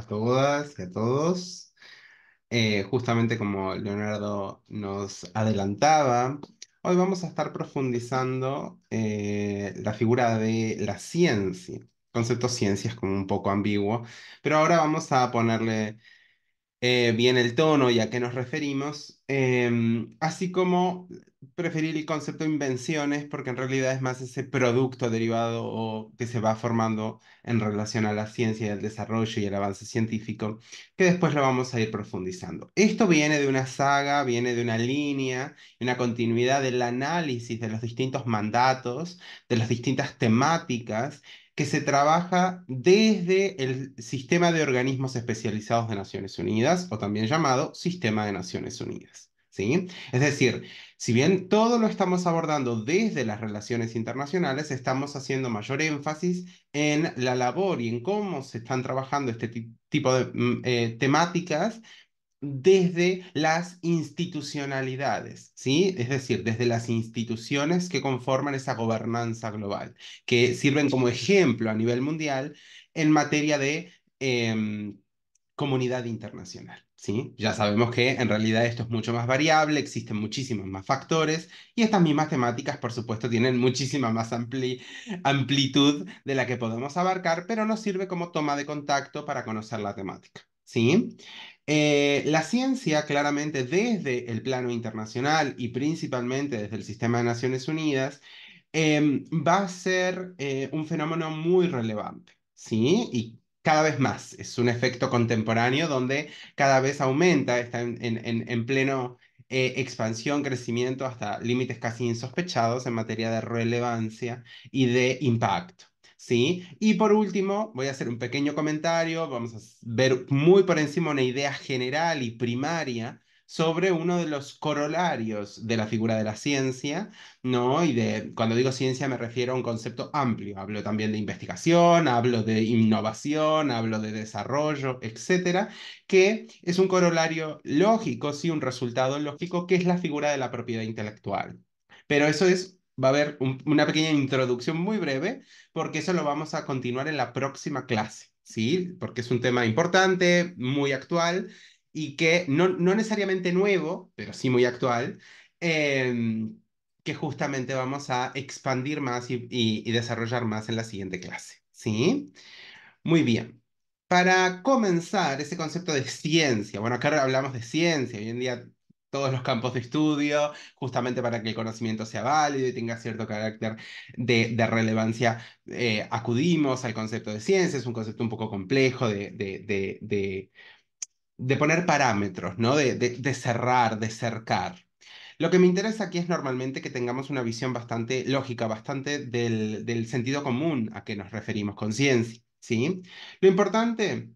a todas y a todos. Eh, justamente como Leonardo nos adelantaba, hoy vamos a estar profundizando eh, la figura de la ciencia. concepto ciencia es como un poco ambiguo, pero ahora vamos a ponerle eh, bien el tono y a qué nos referimos, em, así como preferir el concepto de invenciones porque en realidad es más ese producto derivado o que se va formando en relación a la ciencia y el desarrollo y el avance científico, que después lo vamos a ir profundizando. Esto viene de una saga, viene de una línea, una continuidad del análisis de los distintos mandatos, de las distintas temáticas que se trabaja desde el sistema de organismos especializados de Naciones Unidas, o también llamado Sistema de Naciones Unidas. ¿sí? Es decir, si bien todo lo estamos abordando desde las relaciones internacionales, estamos haciendo mayor énfasis en la labor y en cómo se están trabajando este tipo de mm, eh, temáticas desde las institucionalidades, ¿sí? Es decir, desde las instituciones que conforman esa gobernanza global, que sirven como ejemplo a nivel mundial en materia de em, comunidad internacional. ¿sí? Ya sabemos que en realidad esto es mucho más variable, existen muchísimos más factores y estas mismas temáticas, por supuesto, tienen muchísima más amplitud de la que podemos abarcar, pero nos sirve como toma de contacto para conocer la temática. ¿Sí? Eh, la ciencia, claramente desde el plano internacional y principalmente desde el sistema de Naciones Unidas, em, va a ser eh, un fenómeno muy relevante. ¿sí? cada vez más. Es un efecto contemporáneo donde cada vez aumenta, está en, pleno eh, expansión, crecimiento, hasta límites casi insospechados en materia de relevancia y de impacto. ¿Sí? Y por último, voy a hacer un pequeño comentario, vamos a ver muy por encima una idea general y primaria sobre uno de los corolarios de la figura de la ciencia, ¿no? Y de, cuando digo ciencia me refiero a un concepto amplio, hablo también de investigación, hablo de innovación, hablo de desarrollo, etcétera, que es un corolario lógico, sí, un resultado lógico, que es la figura de la propiedad intelectual. Pero eso es va a haber una pequeña introducción muy breve, porque eso lo vamos a continuar en la próxima clase, ¿sí? Porque es un tema importante, muy actual, y que no, necesariamente nuevo, pero sí muy actual, em, que justamente vamos a expandir más y, desarrollar más en la siguiente clase. ¿Sí? Muy bien. Para comenzar, ese concepto de ciencia. Bueno, acá hablamos de ciencia. Hoy en día todos los campos de estudio, justamente para que el conocimiento sea válido y tenga cierto carácter de, relevancia, eh, acudimos al concepto de ciencia, es un concepto un poco complejo de de poner parámetros, ¿no? De, cerrar, de cercar. Lo que me interesa aquí es normalmente que tengamos una visión bastante lógica, bastante del, del sentido común a que nos referimos con ciencia, ¿sí? Lo importante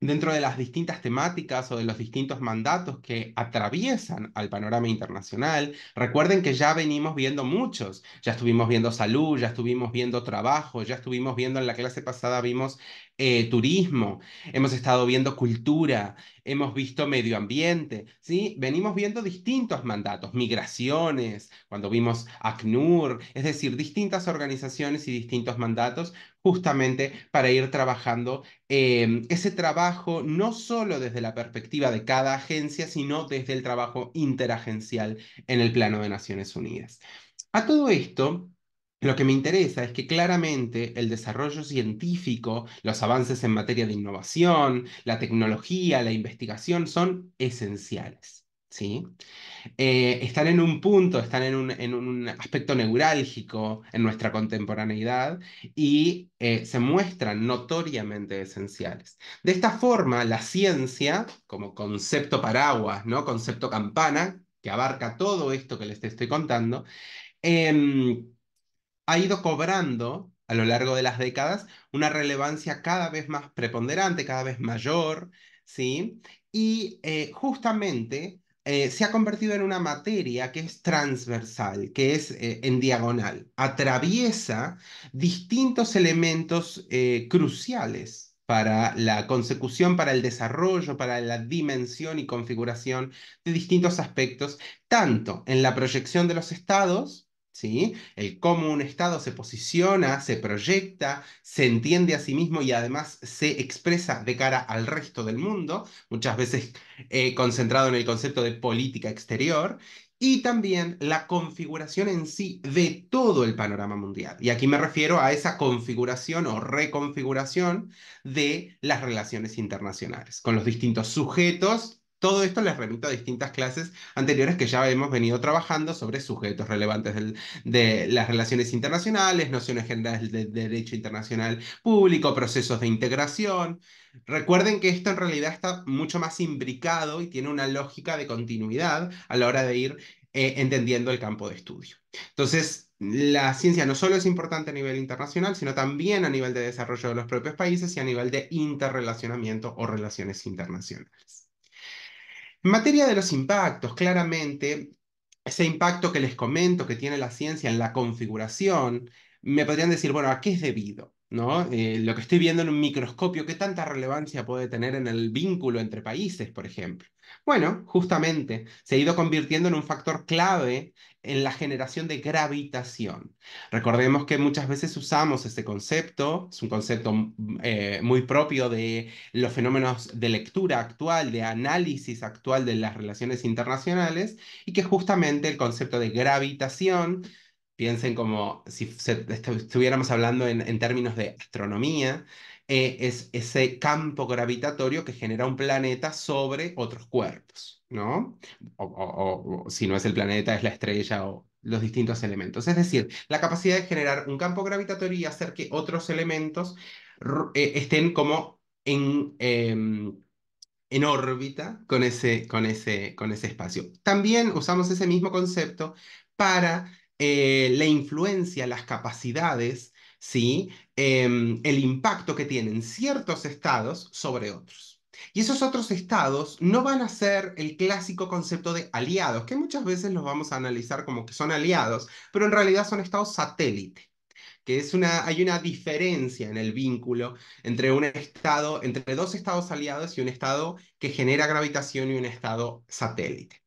dentro de las distintas temáticas o de los distintos mandatos que atraviesan al panorama internacional. Recuerden que ya venimos viendo muchos, ya estuvimos viendo salud, ya estuvimos viendo trabajo, ya estuvimos viendo en la clase pasada, vimos eh, turismo, hemos estado viendo cultura, hemos visto medio ambiente, ¿sí? Venimos viendo distintos mandatos, migraciones, cuando vimos ACNUR, es decir, distintas organizaciones y distintos mandatos justamente para ir trabajando eh, ese trabajo no solo desde la perspectiva de cada agencia, sino desde el trabajo interagencial en el plano de Naciones Unidas. A todo esto, lo que me interesa es que claramente el desarrollo científico, los avances en materia de innovación, la tecnología, la investigación son esenciales. ¿sí? Eh, están en un punto, están en un, aspecto neurálgico en nuestra contemporaneidad y eh, se muestran notoriamente esenciales. De esta forma, la ciencia, como concepto paraguas, ¿no? concepto campana, que abarca todo esto que les estoy contando, em, ha ido cobrando a lo largo de las décadas una relevancia cada vez más preponderante, cada vez mayor, ¿sí? Y eh, justamente eh, se ha convertido en una materia que es transversal, que es eh, en diagonal, atraviesa distintos elementos cruciales para la consecución, para el desarrollo, para la dimensión y configuración de distintos aspectos, tanto en la proyección de los estados, el cómo un Estado se posiciona, se proyecta, se entiende a sí mismo y además se expresa de cara al resto del mundo, muchas veces eh, concentrado en el concepto de política exterior, y también la configuración en sí de todo el panorama mundial. Y aquí me refiero a esa configuración o reconfiguración de las relaciones internacionales, con los distintos sujetos todo esto les remito a distintas clases anteriores que ya hemos venido trabajando sobre sujetos relevantes de las relaciones internacionales, nociones generales de derecho internacional público, procesos de integración. Recuerden que esto en realidad está mucho más imbricado y tiene una lógica de continuidad a la hora de ir eh, entendiendo el campo de estudio. Entonces, la ciencia no solo es importante a nivel internacional, sino también a nivel de desarrollo de los propios países y a nivel de interrelacionamiento o relaciones internacionales. En materia de los impactos, claramente, ese impacto que les comento que tiene la ciencia en la configuración, me podrían decir, bueno, ¿a qué es debido? ¿No? Eh, lo que estoy viendo en un microscopio, ¿qué tanta relevancia puede tener en el vínculo entre países, por ejemplo? Bueno, justamente se ha ido convirtiendo en un factor clave en la generación de gravitación. Recordemos que muchas veces usamos este concepto, es un concepto mm, eh, muy propio de los fenómenos de lectura actual, de análisis actual de las relaciones internacionales, y que justamente el concepto de gravitación piensen como si estuviéramos hablando en, términos de astronomía, eh, es ese campo gravitatorio que genera un planeta sobre otros cuerpos, ¿no? O, si no es el planeta, es la estrella o los distintos elementos. Es decir, la capacidad de generar un campo gravitatorio y hacer que otros elementos eh, estén como en... Em, en órbita con ese, con, ese, con ese espacio. También usamos ese mismo concepto para eh, la influencia, las capacidades ¿sí? Em, el impacto que tienen ciertos estados sobre otros. Y esos otros estados no van a ser el clásico concepto de aliados, que muchas veces los vamos a analizar como que son aliados, pero en realidad son estados satélite que es una, hay una diferencia en el vínculo entre un estado, entre dos estados aliados y un estado que genera gravitación y un estado satélite.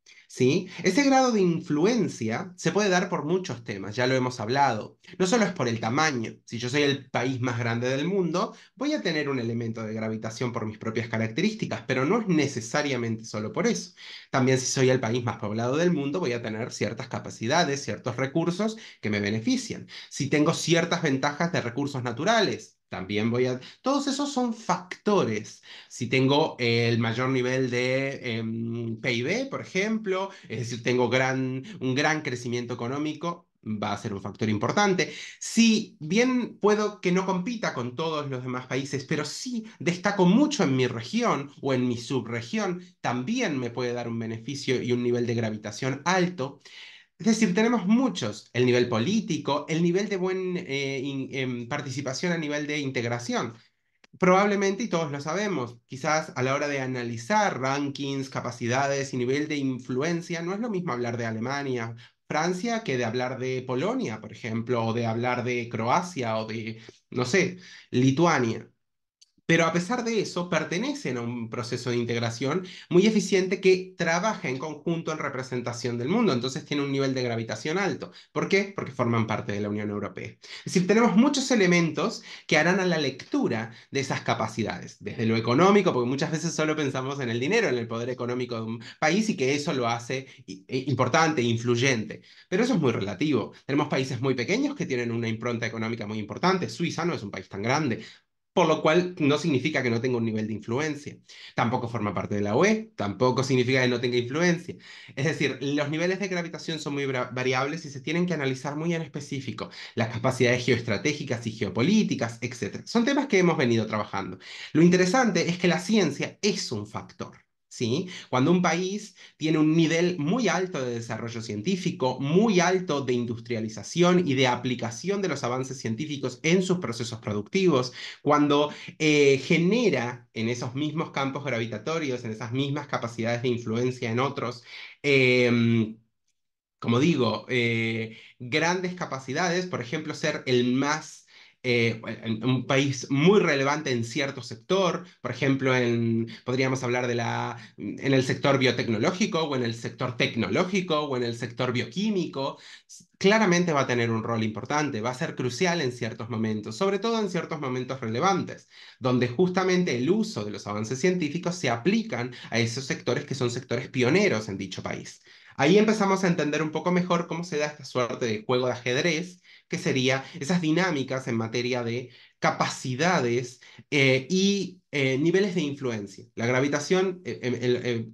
Ese grado de influencia se puede dar por muchos temas, ya lo hemos hablado. No solo es por el tamaño, si yo soy el país más grande del mundo, voy a tener un elemento de gravitación por mis propias características, pero no es necesariamente solo por eso. También si soy el país más poblado del mundo, voy a tener ciertas capacidades, ciertos recursos que me benefician. Si tengo ciertas ventajas de recursos naturales, también voy a... Todos esos son factores. Si tengo el mayor nivel de em, PIB, por ejemplo, es eh, decir, tengo gran, un gran crecimiento económico, va a ser un factor importante. Si bien puedo que no compita con todos los demás países, pero sí destaco mucho en mi región o en mi subregión, también me puede dar un beneficio y un nivel de gravitación alto. Es decir, tenemos muchos, el nivel político, el nivel de buena eh, em, participación a nivel de integración. Probablemente, y todos lo sabemos, quizás a la hora de analizar rankings, capacidades y nivel de influencia, no es lo mismo hablar de Alemania, Francia, que de hablar de Polonia, por ejemplo, o de hablar de Croacia o de, no sé, Lituania pero a pesar de eso pertenecen a un proceso de integración muy eficiente que trabaja en conjunto en representación del mundo, entonces tiene un nivel de gravitación alto. ¿Por qué? Porque forman parte de la Unión Europea. Es decir, tenemos muchos elementos que harán a la lectura de esas capacidades, desde lo económico, porque muchas veces solo pensamos en el dinero, en el poder económico de un país y que eso lo hace e, importante, influyente, pero eso es muy relativo. Tenemos países muy pequeños que tienen una impronta económica muy importante, Suiza no es un país tan grande, por lo cual no significa que no tenga un nivel de influencia. Tampoco forma parte de la UE, tampoco significa que no tenga influencia. Es decir, los niveles de gravitación son muy variables y se tienen que analizar muy en específico, las capacidades geoestratégicas y geopolíticas, etc. Son temas que hemos venido trabajando. Lo interesante es que la ciencia es un factor. Cuando un país tiene un nivel muy alto de desarrollo científico, muy alto de industrialización y de aplicación de los avances científicos en sus procesos productivos, cuando eh, genera en esos mismos campos gravitatorios, en esas mismas capacidades de influencia en otros, em, como digo, eh, grandes capacidades, por ejemplo, ser el más eh, un país muy relevante en cierto sector, por ejemplo, podríamos hablar de en el sector biotecnológico o en el sector tecnológico o en el sector bioquímico, claramente va a tener un rol importante, va a ser crucial en ciertos momentos, sobre todo en ciertos momentos relevantes, donde justamente el uso de los avances científicos se aplican a esos sectores que son sectores pioneros en dicho país. Ahí empezamos a entender un poco mejor cómo se da esta suerte de juego de ajedrez que sería esas dinámicas en materia de capacidades eh, y eh, niveles de influencia. La gravitación eh,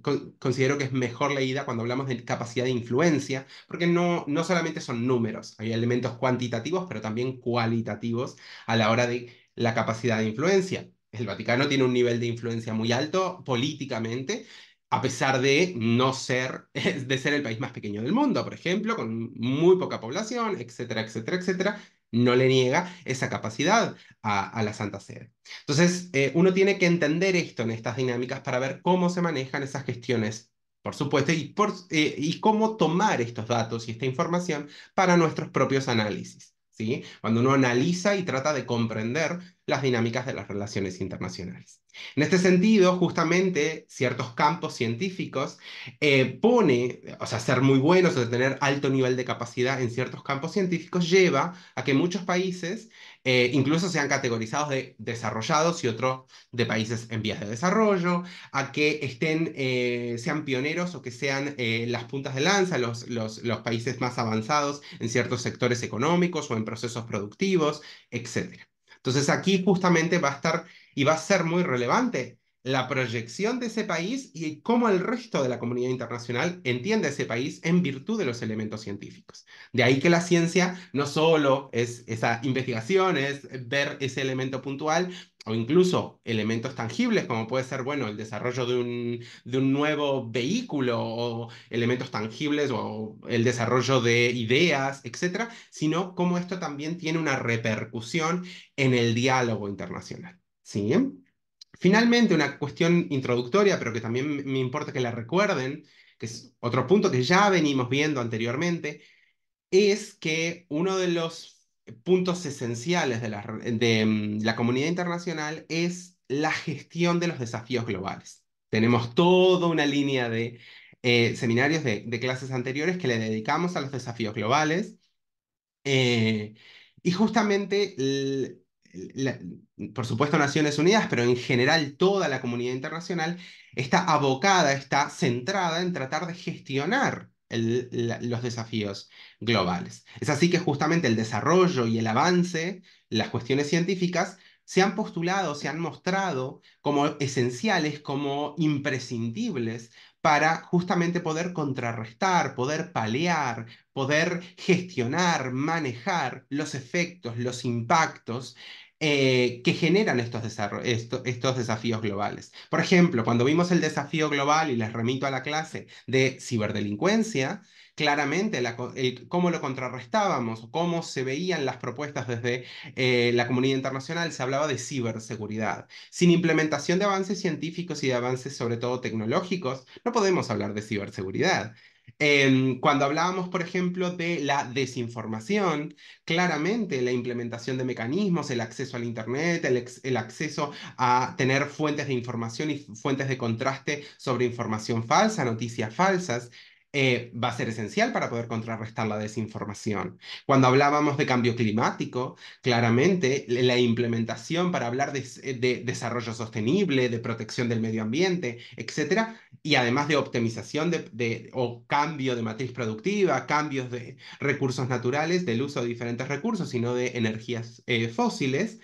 em, considero que es mejor leída cuando hablamos de capacidad de influencia, porque no, no solamente son números, hay elementos cuantitativos, pero también cualitativos a la hora de la capacidad de influencia. El Vaticano tiene un nivel de influencia muy alto políticamente a pesar de no ser, de ser el país más pequeño del mundo, por ejemplo, con muy poca población, etcétera, etcétera, etcétera, no le niega esa capacidad a, la Santa Sede. Entonces, eh, uno tiene que entender esto en estas dinámicas para ver cómo se manejan esas gestiones, por supuesto, y, eh, y cómo tomar estos datos y esta información para nuestros propios análisis. ¿sí? Cuando uno analiza y trata de comprender las dinámicas de las relaciones internacionales. En este sentido, justamente, ciertos campos científicos eh, pone, o sea, ser muy buenos o tener alto nivel de capacidad en ciertos campos científicos lleva a que muchos países eh, incluso sean categorizados de desarrollados y otros de países en vías de desarrollo, a que estén, eh, sean pioneros o que sean las puntas de lanza, los, los países más avanzados en ciertos sectores económicos o en procesos productivos, etc. Entonces aquí justamente va a estar y va a ser muy relevante la proyección de ese país y cómo el resto de la comunidad internacional entiende ese país en virtud de los elementos científicos. De ahí que la ciencia no solo es esa investigación, es ver ese elemento puntual o incluso elementos tangibles como puede ser, bueno, el desarrollo de un, de un nuevo vehículo o elementos tangibles o el desarrollo de ideas, etcétera, sino cómo esto también tiene una repercusión en el diálogo internacional. ¿sí? Finalmente, una cuestión introductoria, pero que también me importa que la recuerden, que es otro punto que ya venimos viendo anteriormente, es que uno de los puntos esenciales de la, mm, comunidad internacional es la gestión de los desafíos globales. Tenemos toda una línea de eh, seminarios de, clases anteriores que le dedicamos a los desafíos globales. Eh, y justamente por supuesto Naciones Unidas, pero en general toda la comunidad internacional está abocada, está centrada en tratar de gestionar los desafíos globales. Es así que justamente el desarrollo y el avance, las cuestiones científicas, se han postulado, se han mostrado como esenciales, como imprescindibles para justamente poder contrarrestar, poder paliar, poder gestionar, manejar los efectos, los impactos eh, que generan estos, estos desafíos globales. Por ejemplo, cuando vimos el desafío global, y les remito a la clase, de ciberdelincuencia, claramente cómo lo contrarrestábamos, cómo se veían las propuestas desde eh, la comunidad internacional, se hablaba de ciberseguridad. Sin implementación de avances científicos y de avances sobre todo tecnológicos, no podemos hablar de ciberseguridad. Em, cuando hablábamos, por ejemplo, de la desinformación, claramente la implementación de mecanismos, el acceso al Internet, el, acceso a tener fuentes de información y fuentes de contraste sobre información falsa, noticias falsas, eh, va a ser esencial para poder contrarrestar la desinformación. Cuando hablábamos de cambio climático, claramente la implementación para hablar eh, de, desarrollo sostenible, de protección del medio ambiente, etcétera, y además de optimización de, o cambio de matriz productiva, cambios de recursos naturales, del uso de diferentes recursos, sino de energías eh, fósiles,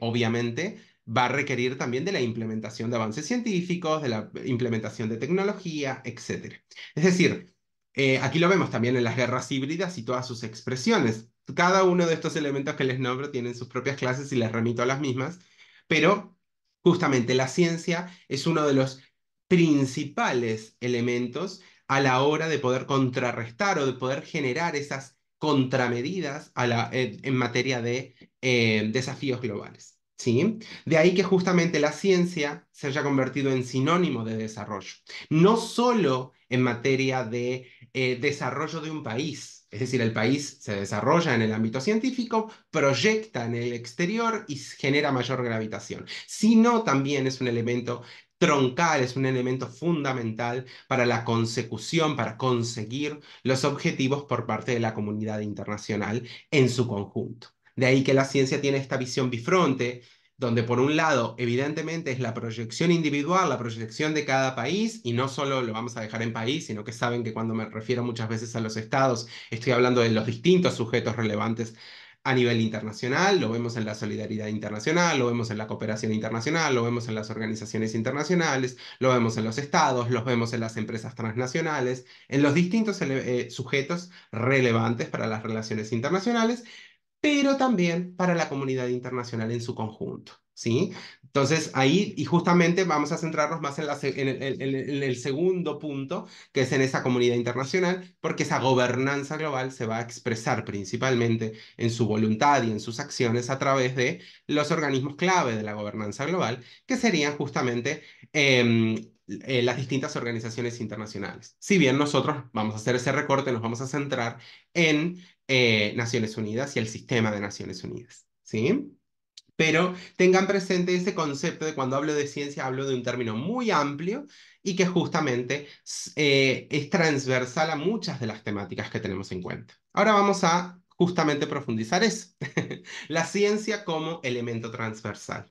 obviamente va a requerir también de la implementación de avances científicos, de la implementación de tecnología, etc. Es decir, eh, aquí lo vemos también en las guerras híbridas y todas sus expresiones. Cada uno de estos elementos que les nombro tienen sus propias clases y les remito a las mismas, pero justamente la ciencia es uno de los principales elementos a la hora de poder contrarrestar o de poder generar esas contramedidas en, materia de eh, desafíos globales. De ahí que justamente la ciencia se haya convertido en sinónimo de desarrollo, no solo en materia de eh, desarrollo de un país, es decir, el país se desarrolla en el ámbito científico, proyecta en el exterior y genera mayor gravitación, sino también es un elemento troncal, es un elemento fundamental para la consecución, para conseguir los objetivos por parte de la comunidad internacional en su conjunto. De ahí que la ciencia tiene esta visión bifronte, donde por un lado, evidentemente, es la proyección individual, la proyección de cada país, y no solo lo vamos a dejar en país, sino que saben que cuando me refiero muchas veces a los estados, estoy hablando de los distintos sujetos relevantes a nivel internacional, lo vemos en la solidaridad internacional, lo vemos en la cooperación internacional, lo vemos en las organizaciones internacionales, lo vemos en los estados, lo vemos en las empresas transnacionales, en los distintos eh, sujetos relevantes para las relaciones internacionales, pero también para la comunidad internacional en su conjunto. ¿Sí? Entonces ahí, y justamente vamos a centrarnos más en, el, segundo punto, que es en esa comunidad internacional, porque esa gobernanza global se va a expresar principalmente en su voluntad y en sus acciones a través de los organismos clave de la gobernanza global, que serían justamente em, eh, las distintas organizaciones internacionales. Si bien nosotros vamos a hacer ese recorte, nos vamos a centrar en eh, Naciones Unidas y el sistema de Naciones Unidas. ¿Sí? Pero tengan presente ese concepto de cuando hablo de ciencia, hablo de un término muy amplio y que justamente eh, es transversal a muchas de las temáticas que tenemos en cuenta. Ahora vamos a justamente profundizar eso, la ciencia como elemento transversal.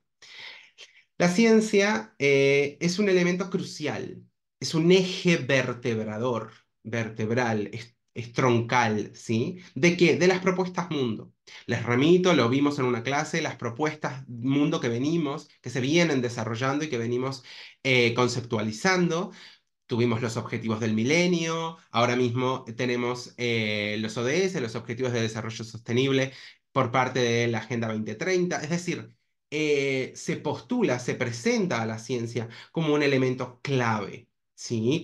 La ciencia eh, es un elemento crucial, es un eje vertebrador, vertebral, es troncal, ¿sí? ¿De qué? De las propuestas mundo. Les remito, lo vimos en una clase, las propuestas mundo que venimos, que se vienen desarrollando y que venimos eh, conceptualizando. Tuvimos los objetivos del milenio, ahora mismo tenemos eh, los ODS, los Objetivos de Desarrollo Sostenible, por parte de la Agenda 2030. Es decir, eh, se postula, se presenta a la ciencia como un elemento clave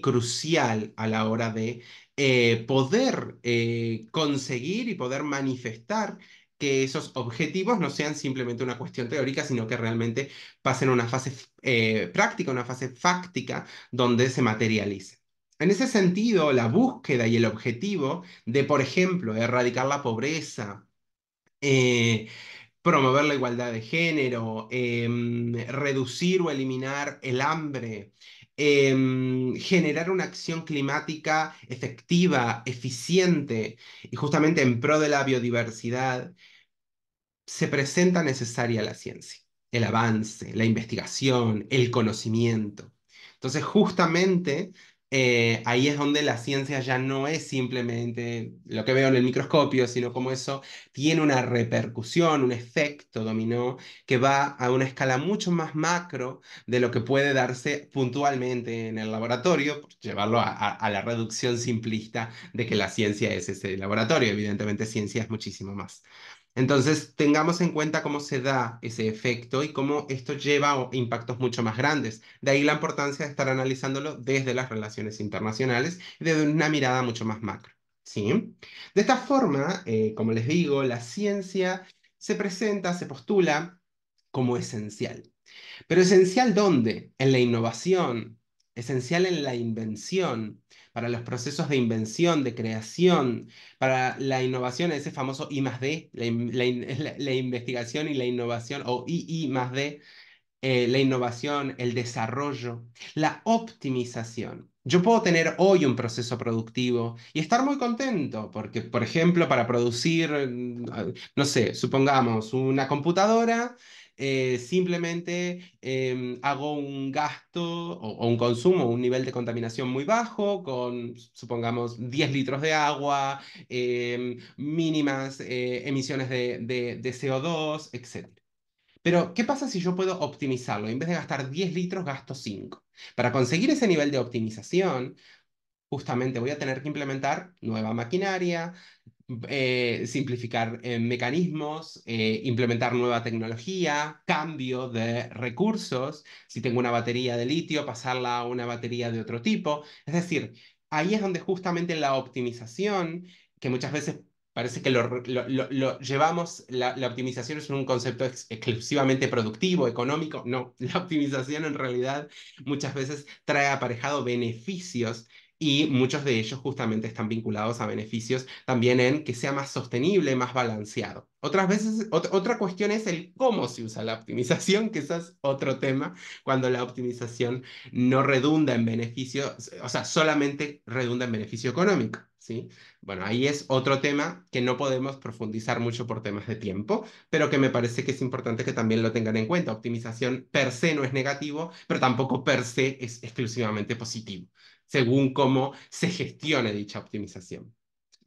crucial a la hora de eh, poder eh, conseguir y poder manifestar que esos objetivos no sean simplemente una cuestión teórica, sino que realmente pasen a una fase eh, práctica, una fase fáctica, donde se materialice. En ese sentido, la búsqueda y el objetivo de, por ejemplo, erradicar la pobreza, promover la igualdad de género, em, reducir o eliminar el hambre, Em, generar una acción climática efectiva, eficiente y justamente en pro de la biodiversidad, se presenta necesaria la ciencia, el avance, la investigación, el conocimiento. Entonces, justamente eh, ahí es donde la ciencia ya no es simplemente lo que veo en el microscopio, sino como eso tiene una repercusión, un efecto dominó que va a una escala mucho más macro de lo que puede darse puntualmente en el laboratorio, llevarlo a, a la reducción simplista de que la ciencia es ese laboratorio. Evidentemente ciencia es muchísimo más. Entonces, tengamos en cuenta cómo se da ese efecto y cómo esto lleva a impactos mucho más grandes. De ahí la importancia de estar analizándolo desde las relaciones internacionales y desde una mirada mucho más macro. ¿sí? De esta forma, eh, como les digo, la ciencia se presenta, se postula como esencial. Pero esencial dónde? En la innovación, esencial en la invención, para los procesos de invención, de creación, para la innovación, ese famoso I más D, la, investigación y la innovación, o II más D, eh, la innovación, el desarrollo, la optimización. Yo puedo tener hoy un proceso productivo y estar muy contento porque, por ejemplo, para producir, mm, ah, no sé, supongamos una computadora, eh, simplemente em, hago un gasto o, un consumo, un nivel de contaminación muy bajo, con, supongamos, 10 litros de agua, em, mínimas eh, emisiones de, CO2, etc. Pero, ¿qué pasa si yo puedo optimizarlo? En vez de gastar 10 litros, gasto 5. Para conseguir ese nivel de optimización, justamente voy a tener que implementar nueva maquinaria, eh, simplificar eh, mecanismos, eh, implementar nueva tecnología, cambio de recursos, si tengo una batería de litio, pasarla a una batería de otro tipo. Es decir, ahí es donde justamente la optimización, que muchas veces parece que lo, llevamos, la, optimización es un concepto exclusivamente productivo, económico, no, la optimización en realidad muchas veces trae aparejado beneficios y muchos de ellos justamente están vinculados a beneficios también en que sea más sostenible, más balanceado. Otras veces, otra cuestión es el cómo se usa la optimización, que es otro tema, cuando la optimización no redunda en beneficio, o sea, solamente redunda en beneficio económico. ¿Sí? Bueno, ahí es otro tema que no podemos profundizar mucho por temas de tiempo, pero que me parece que es importante que también lo tengan en cuenta. Optimización per se no es negativo, pero tampoco per se es exclusivamente positivo según cómo se gestione dicha optimización.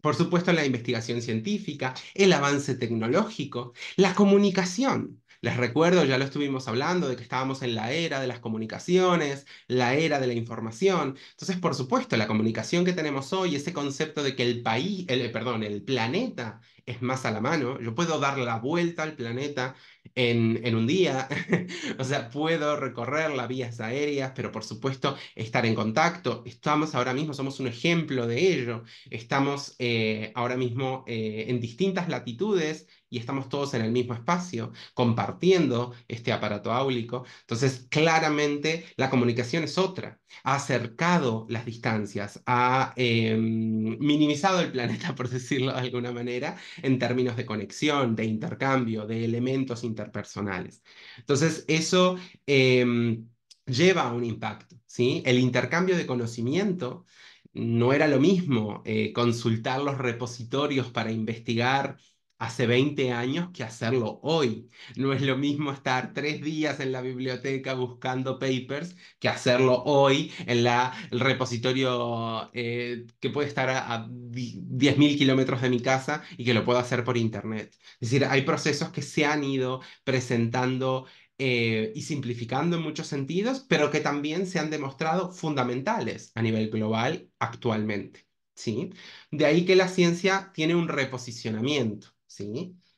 Por supuesto, la investigación científica, el avance tecnológico, la comunicación. Les recuerdo, ya lo estuvimos hablando, de que estábamos en la era de las comunicaciones, la era de la información. Entonces, por supuesto, la comunicación que tenemos hoy, ese concepto de que el país, el, perdón, el planeta es más a la mano, yo puedo dar la vuelta al planeta en, un día, o sea, puedo recorrer las vías aéreas, pero por supuesto estar en contacto. Estamos ahora mismo, somos un ejemplo de ello. Estamos eh, ahora mismo eh, en distintas latitudes y estamos todos en el mismo espacio, compartiendo este aparato áulico. Entonces, claramente la comunicación es otra. Ha acercado las distancias, ha em, minimizado el planeta, por decirlo de alguna manera, en términos de conexión, de intercambio, de elementos interpersonales. Entonces, eso... Em, lleva a un impacto, ¿sí? El intercambio de conocimiento no era lo mismo eh, consultar los repositorios para investigar hace 20 años que hacerlo hoy. No es lo mismo estar tres días en la biblioteca buscando papers que hacerlo hoy en la, el repositorio eh, que puede estar a, 10.000 kilómetros de mi casa y que lo puedo hacer por internet. Es decir, hay procesos que se han ido presentando eh, y simplificando en muchos sentidos, pero que también se han demostrado fundamentales a nivel global actualmente. ¿sí? De ahí que la ciencia tiene un reposicionamiento.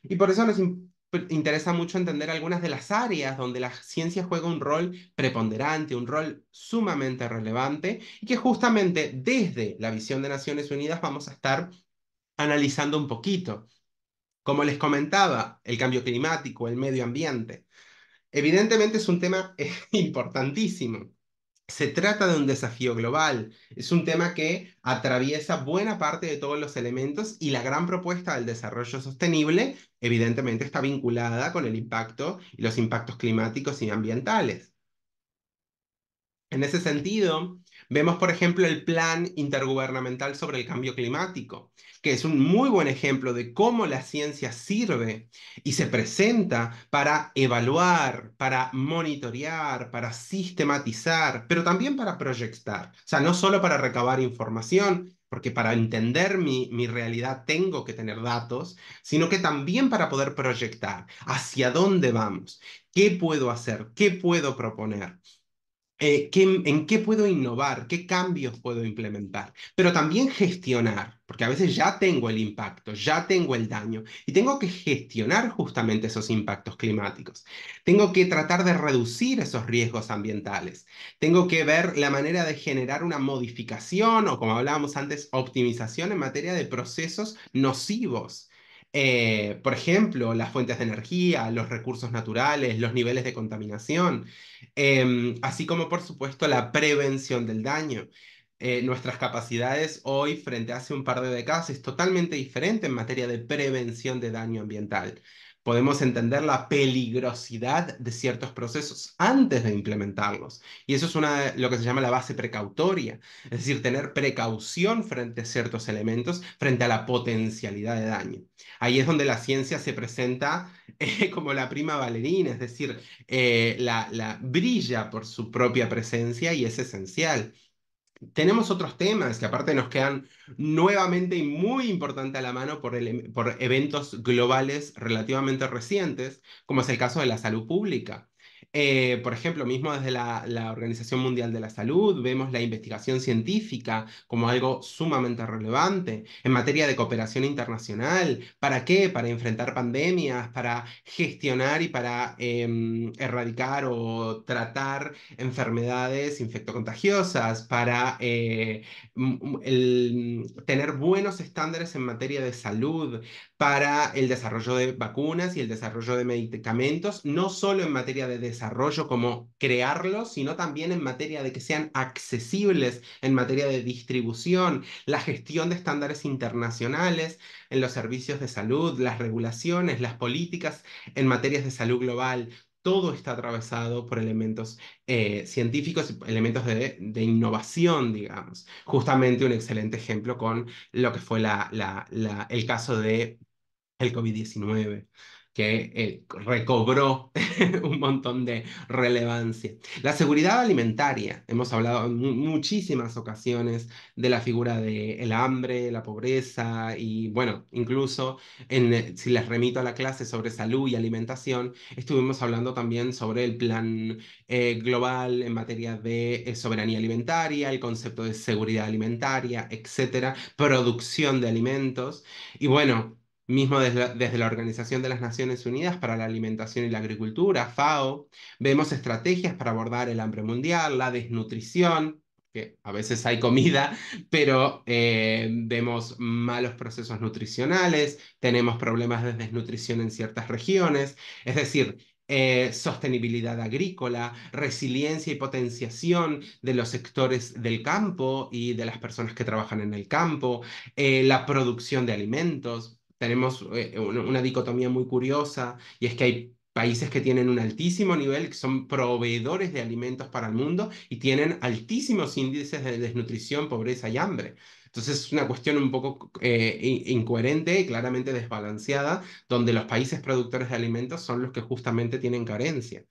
Y por eso nos pues, interesa mucho entender algunas de las áreas donde la ciencia juega un rol preponderante, un rol sumamente relevante, y que justamente desde la visión de Naciones Unidas vamos a estar analizando un poquito. Como les comentaba, el cambio climático, el medio ambiente. Evidentemente es un tema eh, importantísimo. Se trata de un desafío global, es un tema que atraviesa buena parte de todos los elementos y la gran propuesta del desarrollo sostenible evidentemente está vinculada con el impacto y los impactos climáticos y ambientales. En ese sentido, vemos por ejemplo el Plan Intergubernamental sobre el Cambio Climático, que es un muy buen ejemplo de cómo la ciencia sirve y se presenta para evaluar, para monitorear, para sistematizar, pero también para proyectar. O sea, no solo para recabar información, porque para entender mi, realidad tengo que tener datos, sino que también para poder proyectar hacia dónde vamos, qué puedo hacer, qué puedo proponer. Eh, en qué puedo innovar, qué cambios puedo implementar, pero también gestionar, porque a veces ya tengo el impacto, ya tengo el daño y tengo que gestionar justamente esos impactos climáticos. Tengo que tratar de reducir esos riesgos ambientales. Tengo que ver la manera de generar una modificación o, como hablábamos antes, optimización en materia de procesos nocivos. Eh, por ejemplo, las fuentes de energía, los recursos naturales, los niveles de contaminación, em, así como, por supuesto, la prevención del daño. Eh, nuestras capacidades hoy frente a hace un par de décadas es totalmente diferente en materia de prevención de daño ambiental. Podemos entender la peligrosidad de ciertos procesos antes de implementarlos. Y eso es lo que se llama la base precautoria, es decir, tener precaución frente a ciertos elementos, frente a la potencialidad de daño. Ahí es donde la ciencia se presenta eh, como la prima bailarina, es decir, eh, la brilla por su propia presencia y es esencial tenemos otros temas que aparte nos quedan nuevamente y muy importante a la mano por, por eventos globales relativamente recientes, como es el caso de la salud pública. Eh, por ejemplo, mismo desde la, Organización Mundial de la Salud, vemos la investigación científica como algo sumamente relevante en materia de cooperación internacional. ¿Para qué? Para enfrentar pandemias, para gestionar y para em, erradicar o tratar enfermedades infectocontagiosas, para eh, tener buenos estándares en materia de salud, para el desarrollo de vacunas y el desarrollo de medicamentos, no solo en materia de desarrollo, desarrollo, como crearlos, sino también en materia de que sean accesibles, en materia de distribución, la gestión de estándares internacionales en los servicios de salud, las regulaciones, las políticas en materias de salud global. Todo está atravesado por elementos eh, científicos científicos, elementos de, innovación, digamos. Justamente un excelente ejemplo con lo que fue el caso de el COVID-19 que eh, recobró un montón de relevancia. La seguridad alimentaria, hemos hablado en muchísimas ocasiones de la figura del el hambre, la pobreza y bueno, incluso en, eh, si les remito a la clase sobre salud y alimentación, estuvimos hablando también sobre el plan eh, global en materia de soberanía alimentaria, el concepto de seguridad alimentaria, etcétera, producción de alimentos y bueno, mismo desde la, Organización de las Naciones Unidas para la Alimentación y la Agricultura, FAO, vemos estrategias para abordar el hambre mundial, la desnutrición, que a veces hay comida, pero eh, vemos malos procesos nutricionales, tenemos problemas de desnutrición en ciertas regiones, es decir, eh, sostenibilidad agrícola, resiliencia y potenciación de los sectores del campo y de las personas que trabajan en el campo, eh, la producción de alimentos tenemos eh, eh, una dicotomía muy curiosa y es que hay países que tienen un altísimo nivel, que son proveedores de alimentos para el mundo y tienen altísimos índices de desnutrición, pobreza y hambre. Entonces es una cuestión un poco eh, incoherente y claramente desbalanceada, donde los países productores de alimentos son los que justamente tienen carencia.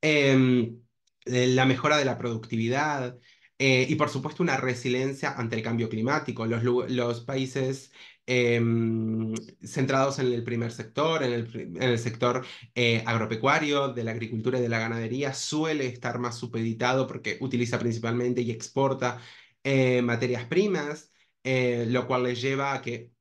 Em, la mejora de la productividad, y por supuesto una resiliencia ante el cambio climático. los países Em, centrados en el primer sector, en el, sector eh, agropecuario, de la agricultura y de la ganadería, suele estar más supeditado porque utiliza principalmente y exporta eh, materias primas, eh, lo cual le lleva a que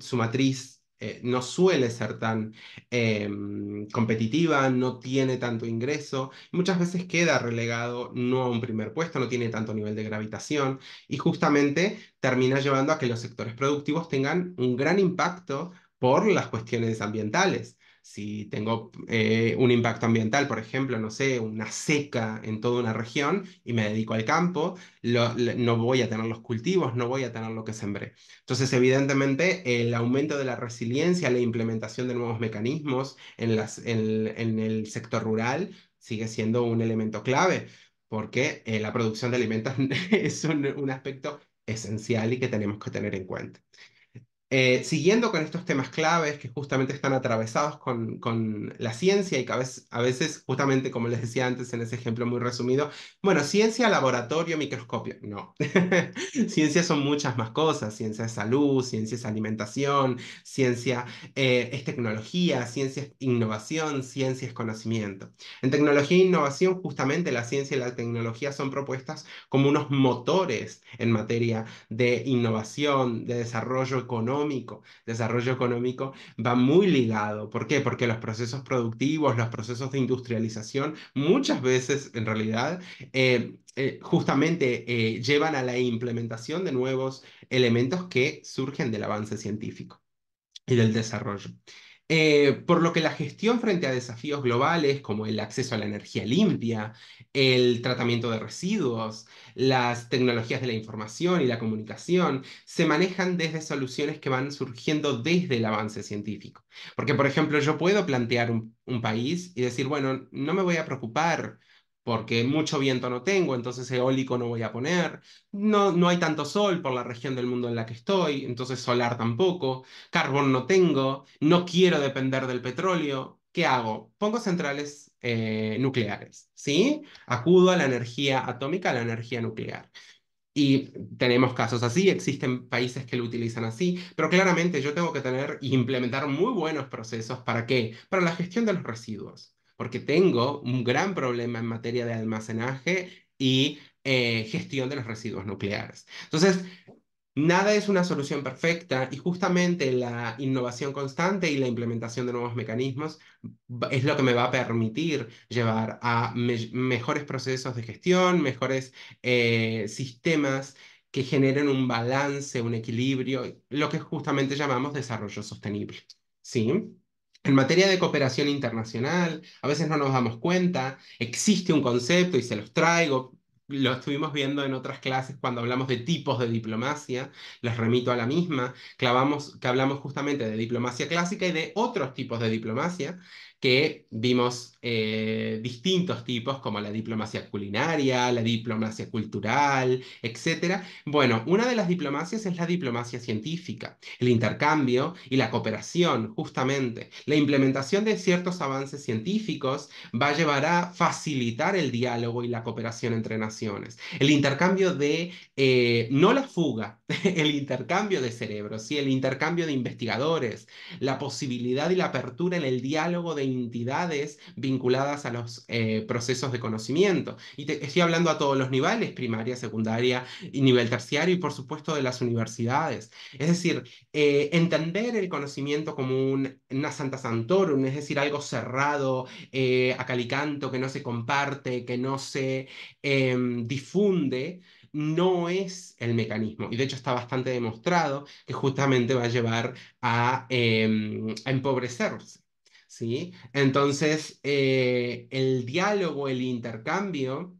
su matriz eh, no suele ser tan em, competitiva, no tiene tanto ingreso, muchas veces queda relegado no a un primer puesto, no tiene tanto nivel de gravitación y justamente termina llevando a que los sectores productivos tengan un gran impacto por las cuestiones ambientales si tengo eh, un impacto ambiental, por ejemplo, no sé, una seca en toda una región y me dedico al campo, no voy a tener los cultivos, no voy a tener lo que sembré. Entonces, evidentemente, el aumento de la resiliencia, la implementación de nuevos mecanismos en, el sector rural sigue siendo un elemento clave, porque eh, la producción de alimentos es un aspecto esencial y que tenemos que tener en cuenta. Eh, siguiendo con estos temas claves que justamente están atravesados con, la ciencia y que a veces, justamente como les decía antes en ese ejemplo muy resumido, bueno, ciencia, laboratorio, microscopio, no. ciencia son muchas más cosas, ciencia es salud, ciencia es alimentación, ciencia eh, es tecnología, ciencia es innovación, ciencia es conocimiento. En tecnología e innovación, justamente la ciencia y la tecnología son propuestas como unos motores en materia de innovación, de desarrollo económico, Desarrollo económico va muy ligado. ¿Por qué? Porque los procesos productivos, los procesos de industrialización, muchas veces en realidad, eh, eh, justamente eh, llevan a la implementación de nuevos elementos que surgen del avance científico y del desarrollo. Eh, por lo que la gestión frente a desafíos globales como el acceso a la energía limpia, el tratamiento de residuos, las tecnologías de la información y la comunicación se manejan desde soluciones que van surgiendo desde el avance científico. Porque, por ejemplo, yo puedo plantear un país y decir, bueno, no me voy a preocupar porque mucho viento no tengo, entonces eólico no voy a poner, no, no hay tanto sol por la región del mundo en la que estoy, entonces solar tampoco, carbón no tengo, no quiero depender del petróleo, ¿qué hago? Pongo centrales eh, nucleares, ¿sí? Acudo a la energía atómica, a la energía nuclear. Y tenemos casos así, existen países que lo utilizan así, pero claramente yo tengo que tener e implementar muy buenos procesos para qué? Para la gestión de los residuos porque tengo un gran problema en materia de almacenaje y eh, gestión de los residuos nucleares. Entonces, Nada es una solución perfecta y justamente la innovación constante y la implementación de nuevos mecanismos es lo que me va a permitir llevar a mejores procesos de gestión, mejores eh, sistemas que generen un balance, un equilibrio, lo que justamente llamamos desarrollo sostenible. ¿Sí? En materia de cooperación internacional, a veces no nos damos cuenta, existe un concepto y se los traigo, lo estuvimos viendo en otras clases cuando hablamos de tipos de diplomacia, les remito a la misma, clavamos, que hablamos justamente de diplomacia clásica y de otros tipos de diplomacia, que vimos eh, distintos tipos como la diplomacia culinaria, la diplomacia cultural, etc. Bueno, una de las diplomacias es la diplomacia científica, el intercambio y la cooperación, justamente. La implementación de ciertos avances científicos va a llevar a facilitar el diálogo y la cooperación entre naciones. El intercambio de, eh, no la fuga, el intercambio de cerebros, y el intercambio de investigadores, la posibilidad y la apertura en el diálogo de entidades vinculadas a los eh, procesos de conocimiento. Y estoy hablando a todos los niveles, primaria, secundaria y nivel terciario, y por supuesto de las universidades. Es decir, eh, entender el conocimiento como un, una santa santorum, es decir, algo cerrado, eh, a que no se comparte, que no se em, difunde, no es el mecanismo. Y de hecho está bastante demostrado que justamente va a llevar a, em, a empobrecerse. ¿sí? Entonces, eh, el diálogo, el intercambio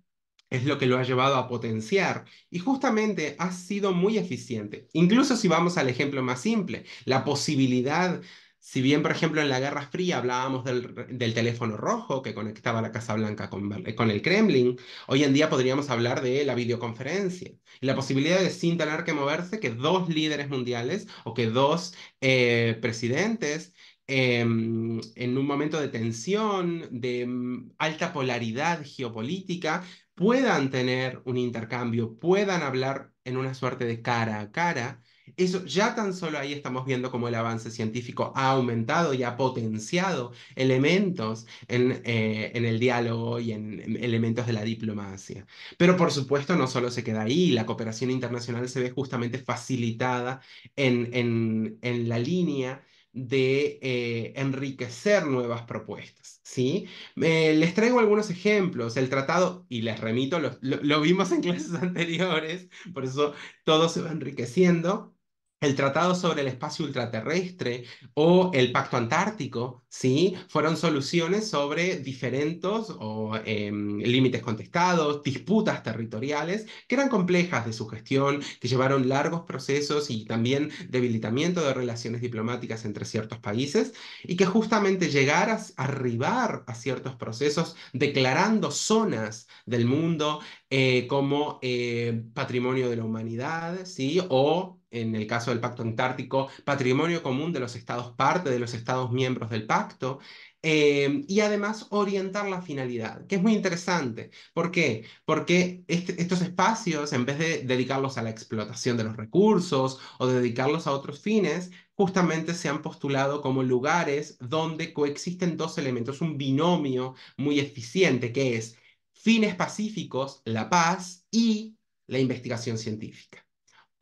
es lo que lo ha llevado a potenciar y justamente ha sido muy eficiente. Incluso si vamos al ejemplo más simple, la posibilidad si bien, por ejemplo, en la Guerra Fría hablábamos del, teléfono rojo que conectaba la Casa Blanca eh, con, el Kremlin, hoy en día podríamos hablar de la videoconferencia y la posibilidad de, sin tener que moverse, que dos líderes mundiales o que dos eh, presidentes Em, en un momento de tensión, de mm, alta polaridad geopolítica, puedan tener un intercambio, puedan hablar en una suerte de cara a cara. Eso ya tan solo ahí estamos viendo cómo el avance científico ha aumentado y ha potenciado elementos en, eh, el diálogo y en, elementos de la diplomacia. Pero por supuesto no solo se queda ahí, la cooperación internacional se ve justamente facilitada en, en la línea de eh, enriquecer nuevas propuestas. ¿sí? Eh, les traigo algunos ejemplos. El tratado, y les remito, lo vimos en clases anteriores, por eso todo se va enriqueciendo el Tratado sobre el Espacio Ultraterrestre o el Pacto Antártico, ¿sí? Fueron soluciones sobre diferentes em, límites contestados, disputas territoriales que eran complejas de su gestión, que llevaron largos procesos y también debilitamiento de relaciones diplomáticas entre ciertos países y que justamente llegar a arribar a ciertos procesos declarando zonas del mundo eh, como eh, patrimonio de la humanidad, ¿sí? O en el caso del Pacto Antártico, patrimonio común de los estados parte, de los estados miembros del pacto, eh, y además orientar la finalidad, que es muy interesante. ¿Por qué? Porque este, estos espacios, en vez de dedicarlos a la explotación de los recursos o dedicarlos a otros fines, justamente se han postulado como lugares donde coexisten dos elementos, un binomio muy eficiente, que es fines pacíficos, la paz y la investigación científica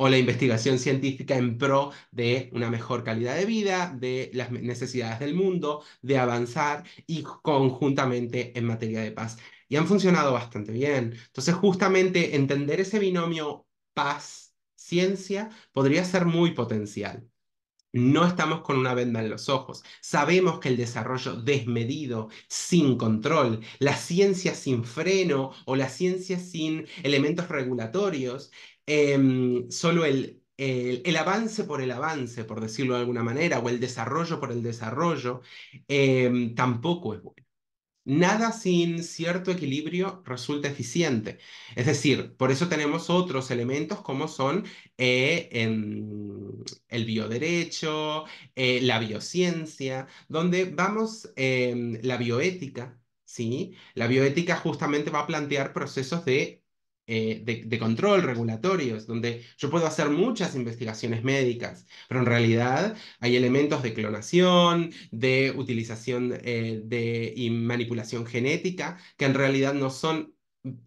o la investigación científica en pro de una mejor calidad de vida, de las necesidades del mundo, de avanzar y conjuntamente en materia de paz. Y han funcionado bastante bien. Entonces, justamente entender ese binomio paz-ciencia podría ser muy potencial. No estamos con una venda en los ojos. Sabemos que el desarrollo desmedido, sin control, la ciencia sin freno o la ciencia sin elementos regulatorios Em, solo el, el, avance por el avance, por decirlo de alguna manera, o el desarrollo por el desarrollo, em, tampoco es bueno. Nada sin cierto equilibrio resulta eficiente. Es decir, por eso tenemos otros elementos como son en eh, em, el bioderecho, eh, la biociencia, donde vamos, la bioética, ¿sí? La bioética justamente va a plantear procesos de eh, de, control regulatorios, donde yo puedo hacer muchas investigaciones médicas, pero en realidad hay elementos de clonación, de utilización eh, de, y manipulación genética que en realidad no son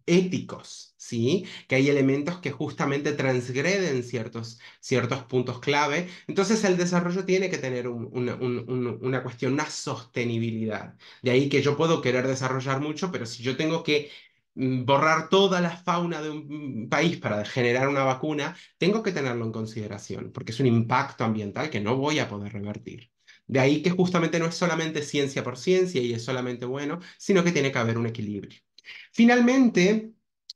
éticos, ¿sí? Que hay elementos que justamente transgreden ciertos, ciertos puntos clave. Entonces el desarrollo tiene que tener una, una cuestión, una sostenibilidad. De ahí que yo puedo querer desarrollar mucho, pero si yo tengo que Mm, borrar toda la fauna de un país para generar una vacuna, tengo que tenerlo en consideración, porque es un impacto ambiental que no voy a poder revertir. De ahí que justamente no es solamente ciencia por ciencia y es solamente bueno, sino que tiene que haber un equilibrio. Finalmente,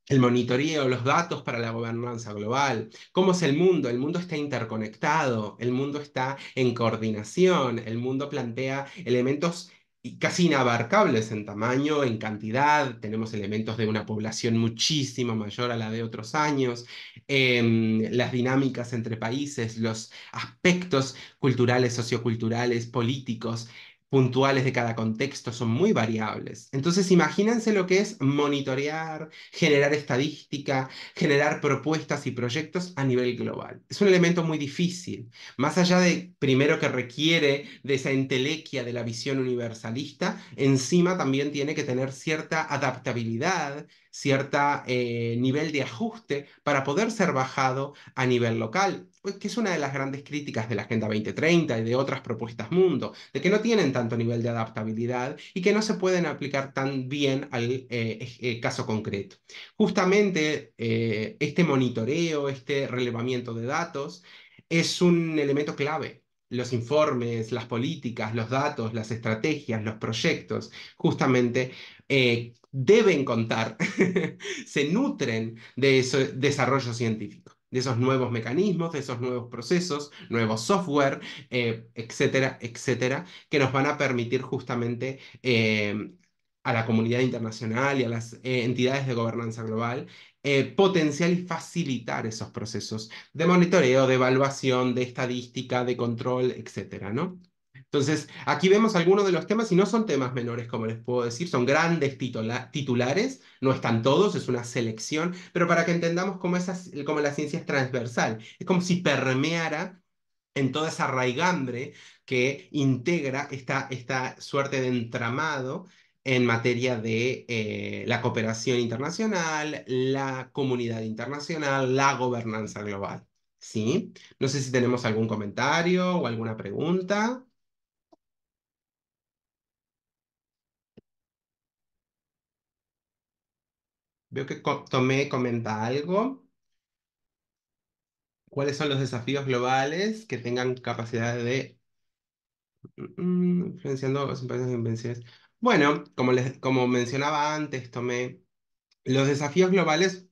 el monitoreo, los datos para la gobernanza global, cómo es el mundo, el mundo está interconectado, el mundo está en coordinación, el mundo plantea elementos casi inabarcables en tamaño, en cantidad, tenemos elementos de una población muchísimo mayor a la de otros años, em, las dinámicas entre países, los aspectos culturales, socioculturales, políticos, puntuales de cada contexto, son muy variables. Entonces, imagínense lo que es monitorear, generar estadística, generar propuestas y proyectos a nivel global. Es un elemento muy difícil, más allá de primero que requiere de esa entelequia de la visión universalista, encima también tiene que tener cierta adaptabilidad, cierto eh, nivel de ajuste para poder ser bajado a nivel local. Pues, que es una de las grandes críticas de la Agenda 2030 y de otras propuestas mundo, de que no tienen tanto nivel de adaptabilidad y que no se pueden aplicar tan bien al eh, eh, caso concreto. Justamente eh, este monitoreo, este relevamiento de datos, es un elemento clave los informes, las políticas, los datos, las estrategias, los proyectos, justamente deben contar, se nutren de ese desarrollo científico de esos nuevos mecanismos, de esos nuevos procesos, nuevos software, eh, etcétera, etcétera, que nos van a permitir justamente eh, a la comunidad internacional y a las eh, entidades de gobernanza global potenciar y facilitar esos procesos de monitoreo, de evaluación, de estadística, de control, etcétera, ¿no? Entonces, aquí vemos algunos de los temas y no son temas menores, como les puedo decir, son grandes titulares, no están todos, es una selección, pero para que entendamos cómo, esas, la ciencia es transversal, es como si permeara en toda esa raigambre que integra esta, esta suerte de entramado en materia de eh, la cooperación internacional, la comunidad internacional, la gobernanza global. ¿Sí? No sé si tenemos algún comentario o alguna pregunta. Veo que Tomé comenta algo. ¿Cuáles son los desafíos globales que tengan capacidad de mm, influenciando las empresas Bueno, como, les, como mencionaba antes, Tomé, los desafíos globales,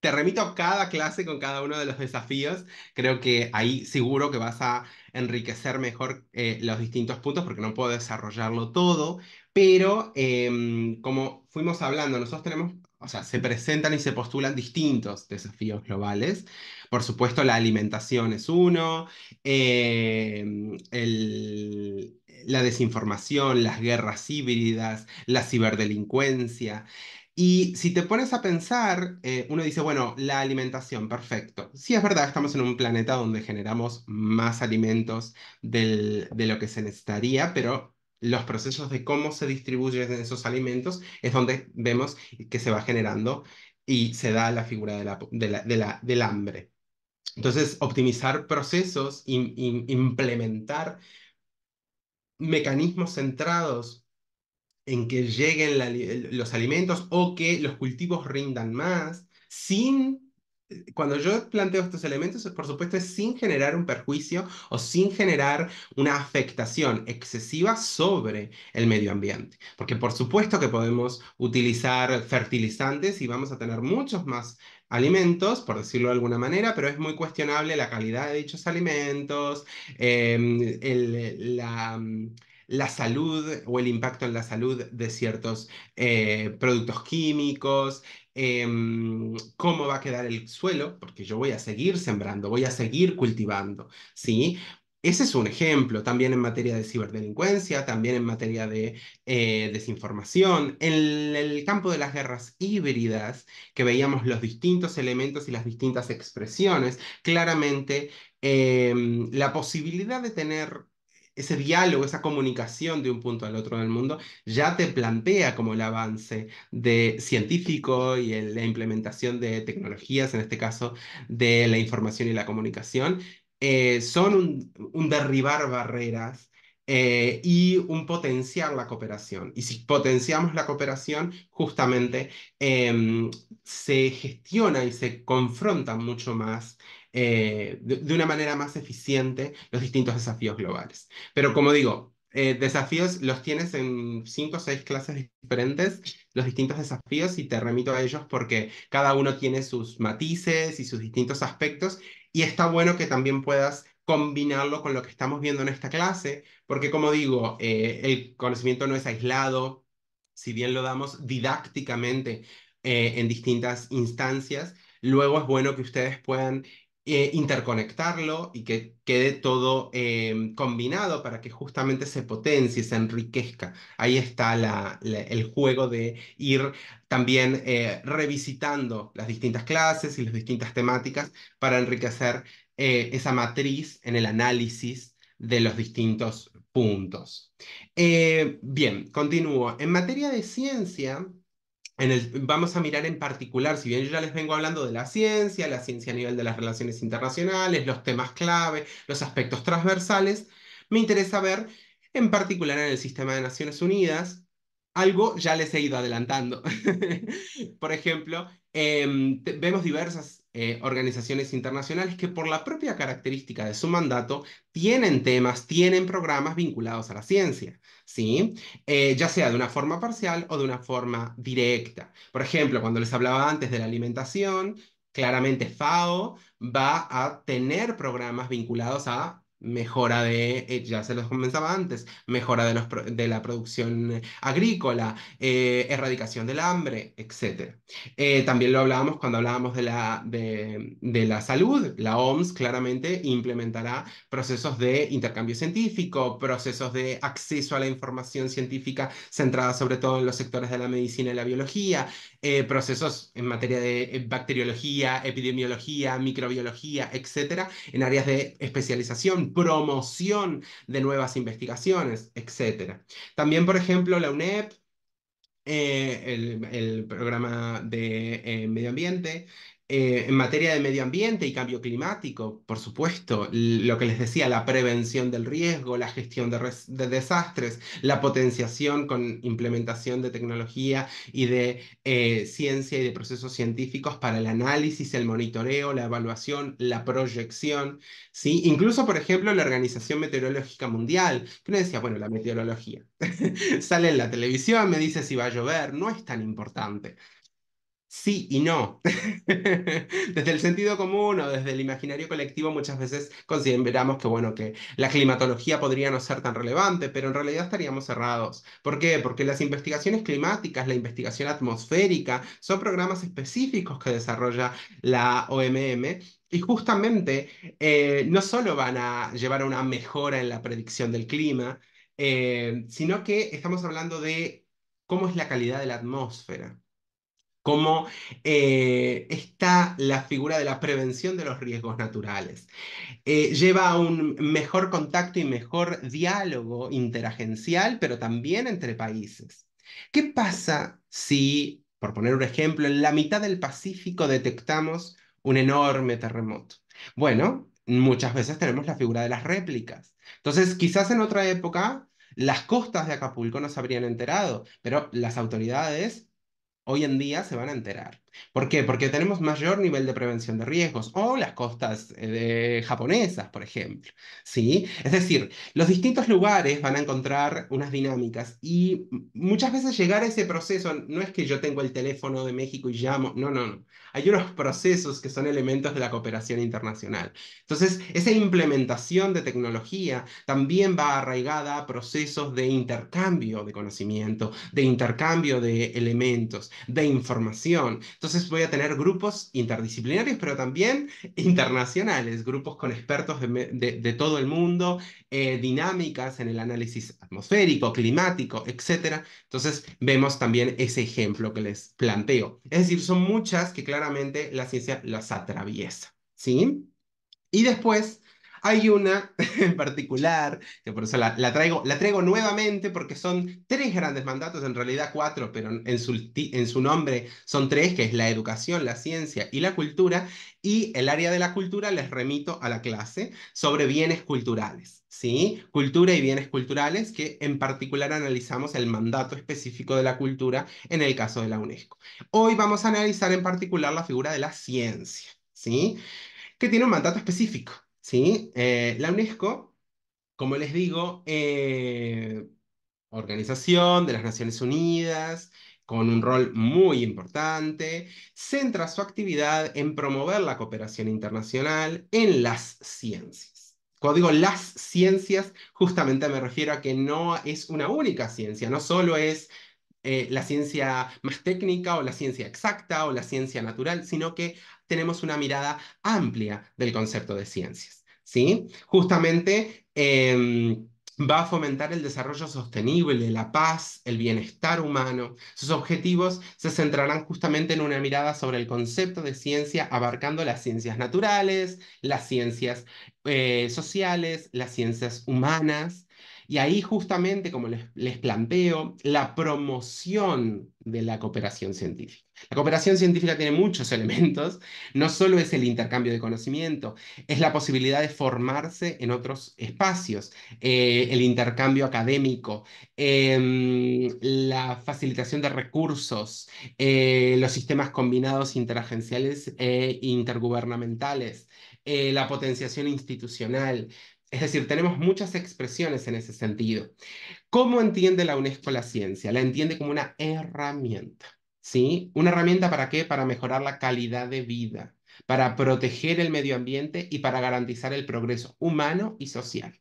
te remito a cada clase con cada uno de los desafíos. Creo que ahí seguro que vas a enriquecer mejor eh, los distintos puntos porque no puedo desarrollarlo todo, pero em, como fuimos hablando, nosotros tenemos o sea, se presentan y se postulan distintos desafíos globales. Por supuesto, la alimentación es uno, eh, la desinformación, las guerras híbridas, la ciberdelincuencia. Y si te pones a pensar, eh, uno dice, bueno, la alimentación, perfecto. Sí, es verdad, estamos en un planeta donde generamos más alimentos de lo que se necesitaría, pero los procesos de cómo se distribuyen esos alimentos es donde vemos que se va generando y se da la figura de la, de la, de la, del hambre. Entonces, optimizar procesos, implementar mecanismos centrados en que lleguen los alimentos o que los cultivos rindan más sin eh, cuando yo planteo estos elementos, por supuesto, es sin generar un perjuicio o sin generar una afectación excesiva sobre el medio ambiente. Porque por supuesto que podemos utilizar fertilizantes y vamos a tener muchos más alimentos, por decirlo de alguna manera, pero es muy cuestionable la calidad de dichos alimentos, em, la mm, la salud o el impacto en la salud de ciertos eh, productos químicos, em, cómo va a quedar el suelo, porque yo voy a seguir sembrando, voy a seguir cultivando, ¿sí? Ese es un ejemplo, también en materia de ciberdelincuencia, también en materia de eh, desinformación, en el, campo de las guerras híbridas, que veíamos los distintos elementos y las distintas expresiones, claramente em, la posibilidad de tener ese diálogo, esa comunicación de un punto al otro del mundo, ya te plantea como el avance de científico y la implementación de tecnologías, en este caso de la información y la comunicación, eh, son un, derribar barreras. Eh, y un potenciar la cooperación. Y si potenciamos la cooperación, justamente em, se gestiona y se confronta mucho más eh, de, una manera más eficiente los distintos desafíos globales. Pero como digo, eh, desafíos los tienes en cinco o seis clases diferentes, los distintos desafíos, y te remito a ellos porque cada uno tiene sus matices y sus distintos aspectos, y está bueno que también puedas combinarlo con lo que estamos viendo en esta clase, porque como digo, eh, el conocimiento no es aislado, si bien lo damos didácticamente en distintas instancias, luego es bueno que ustedes puedan eh, interconectarlo y que quede todo em, combinado para que justamente se potencie, se enriquezca. Ahí está el juego de ir también eh, revisitando las distintas clases y las distintas temáticas para enriquecer eh, esa matriz en el análisis de los distintos puntos. bien, continúo. En materia de ciencia, vamos a mirar en particular, si bien yo ya les vengo hablando de la ciencia, la ciencia a nivel de las relaciones internacionales, los temas clave, los aspectos transversales, me interesa ver en particular en el sistema de Naciones Unidas, algo ya les he ido adelantando. Por ejemplo, em, vemos diversas eh, organizaciones internacionales que por la propia característica de su mandato tienen temas, tienen programas vinculados a la ciencia, ¿sí? Eh, ya sea de una forma parcial o de una forma directa. Por ejemplo, cuando les hablaba antes de la alimentación, claramente FAO va a tener programas vinculados a mejora de, eh, ya se los comenzaba antes, mejora de, los, de la producción agrícola, eh, erradicación del hambre, etc. Eh, también lo hablábamos cuando hablábamos de la, de, de, la salud. La OMS claramente implementará procesos de intercambio científico, procesos de acceso a la información científica centrada sobre todo en los sectores de la medicina y la biología, procesos en materia de bacteriología, epidemiología, microbiología, etc., en áreas de especialización promoción de nuevas investigaciones, etc. También, por ejemplo, la UNEP, eh, el, programa de eh, medio ambiente, eh, en materia de medio ambiente y cambio climático, por supuesto, lo que les decía, la prevención del riesgo, la gestión de, desastres, la potenciación con implementación de tecnología y de eh, ciencia y de procesos científicos para el análisis, el monitoreo, la evaluación, la proyección, ¿sí? Incluso, por ejemplo, la Organización Meteorológica Mundial, que no decía, bueno, la meteorología, sale en la televisión, me dice si va a llover, no es tan importante sí y no. desde el sentido común o desde el imaginario colectivo muchas veces consideramos que, bueno, que la climatología podría no ser tan relevante, pero en realidad estaríamos cerrados. ¿Por qué? Porque las investigaciones climáticas, la investigación atmosférica, son programas específicos que desarrolla la OMM y justamente eh, no solo van a llevar a una mejora en la predicción del clima, eh, sino que estamos hablando de cómo es la calidad de la atmósfera cómo eh, está la figura de la prevención de los riesgos naturales. Eh, lleva a un mejor contacto y mejor diálogo interagencial, pero también entre países. ¿Qué pasa si, por poner un ejemplo, en la mitad del Pacífico detectamos un enorme terremoto? Bueno, muchas veces tenemos la figura de las réplicas. Entonces, quizás en otra época... Las costas de Acapulco no se habrían enterado, pero las autoridades hoy en día se van a enterar. ¿Por qué? Porque tenemos mayor nivel de prevención de riesgos o las costas eh, japonesas, por ejemplo. ¿sí? Es decir, los distintos lugares van a encontrar unas dinámicas y muchas veces llegar a ese proceso no es que yo tengo el teléfono de México y llamo, no, no, no. Hay unos procesos que son elementos de la cooperación internacional. Entonces, esa implementación de tecnología también va arraigada a procesos de intercambio de conocimiento, de intercambio de elementos, de información. Entonces voy a tener grupos interdisciplinarios, pero también internacionales, grupos con expertos de, todo el mundo, eh, dinámicas en el análisis atmosférico, climático, etc. Entonces vemos también ese ejemplo que les planteo. Es decir, son muchas que claramente la ciencia las atraviesa. ¿sí? Y después hay una en particular, que por eso la, traigo, la traigo nuevamente, porque son tres grandes mandatos, en realidad cuatro, pero en su, en su nombre son tres, que es la educación, la ciencia y la cultura. Y el área de la cultura les remito a la clase sobre bienes culturales, ¿sí? Cultura y bienes culturales, que en particular analizamos el mandato específico de la cultura en el caso de la UNESCO. Hoy vamos a analizar en particular la figura de la ciencia, ¿sí? Que tiene un mandato específico ¿sí? Eh, la UNESCO, como les digo, eh, organización de las Naciones Unidas, con un rol muy importante, centra su actividad en promover la cooperación internacional en las ciencias. Cuando digo las ciencias, justamente me refiero a que no es una única ciencia, no solo es eh, la ciencia más técnica o la ciencia exacta o la ciencia natural, sino que tenemos una mirada amplia del concepto de ciencias. ¿sí? Justamente em, va a fomentar el desarrollo sostenible, la paz, el bienestar humano. Sus objetivos se centrarán justamente en una mirada sobre el concepto de ciencia, abarcando las ciencias naturales, las ciencias eh, sociales, las ciencias humanas y ahí justamente, como les, planteo, la promoción de la cooperación científica. La cooperación científica tiene muchos elementos, no solo es el intercambio de conocimiento, es la posibilidad de formarse en otros espacios, eh, el intercambio académico, em, la facilitación de recursos, eh, los sistemas combinados interagenciales e intergubernamentales, la potenciación institucional. Es decir, tenemos muchas expresiones en ese sentido. ¿Cómo entiende la UNESCO la ciencia? La entiende como una herramienta. ¿Sí? ¿Una herramienta para qué? Para mejorar la calidad de vida, para proteger el medio ambiente y para garantizar el progreso humano y social.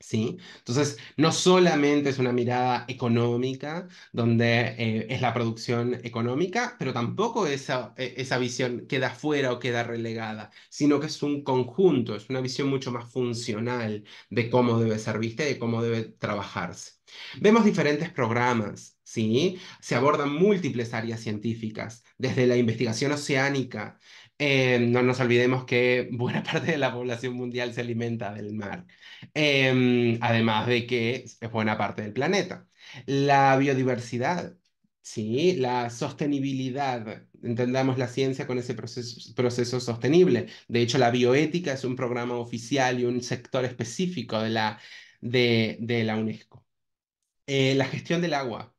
¿Sí? Entonces, no solamente es una mirada económica, donde eh, es la producción económica, pero tampoco e, esa, visión queda fuera o queda relegada, sino que es un conjunto, es una visión mucho más funcional de cómo debe ser vista y de cómo debe trabajarse. Vemos diferentes programas, ¿sí? Se abordan múltiples áreas científicas, desde la investigación oceánica, eh, no nos olvidemos que buena parte de la población mundial se alimenta del mar, em, además de que es buena parte del planeta. La biodiversidad, ¿sí? la sostenibilidad, entendamos la ciencia con ese proceso, sostenible. De hecho, la bioética es un programa oficial y un sector específico de la, de, la UNESCO. Eh, la gestión del agua,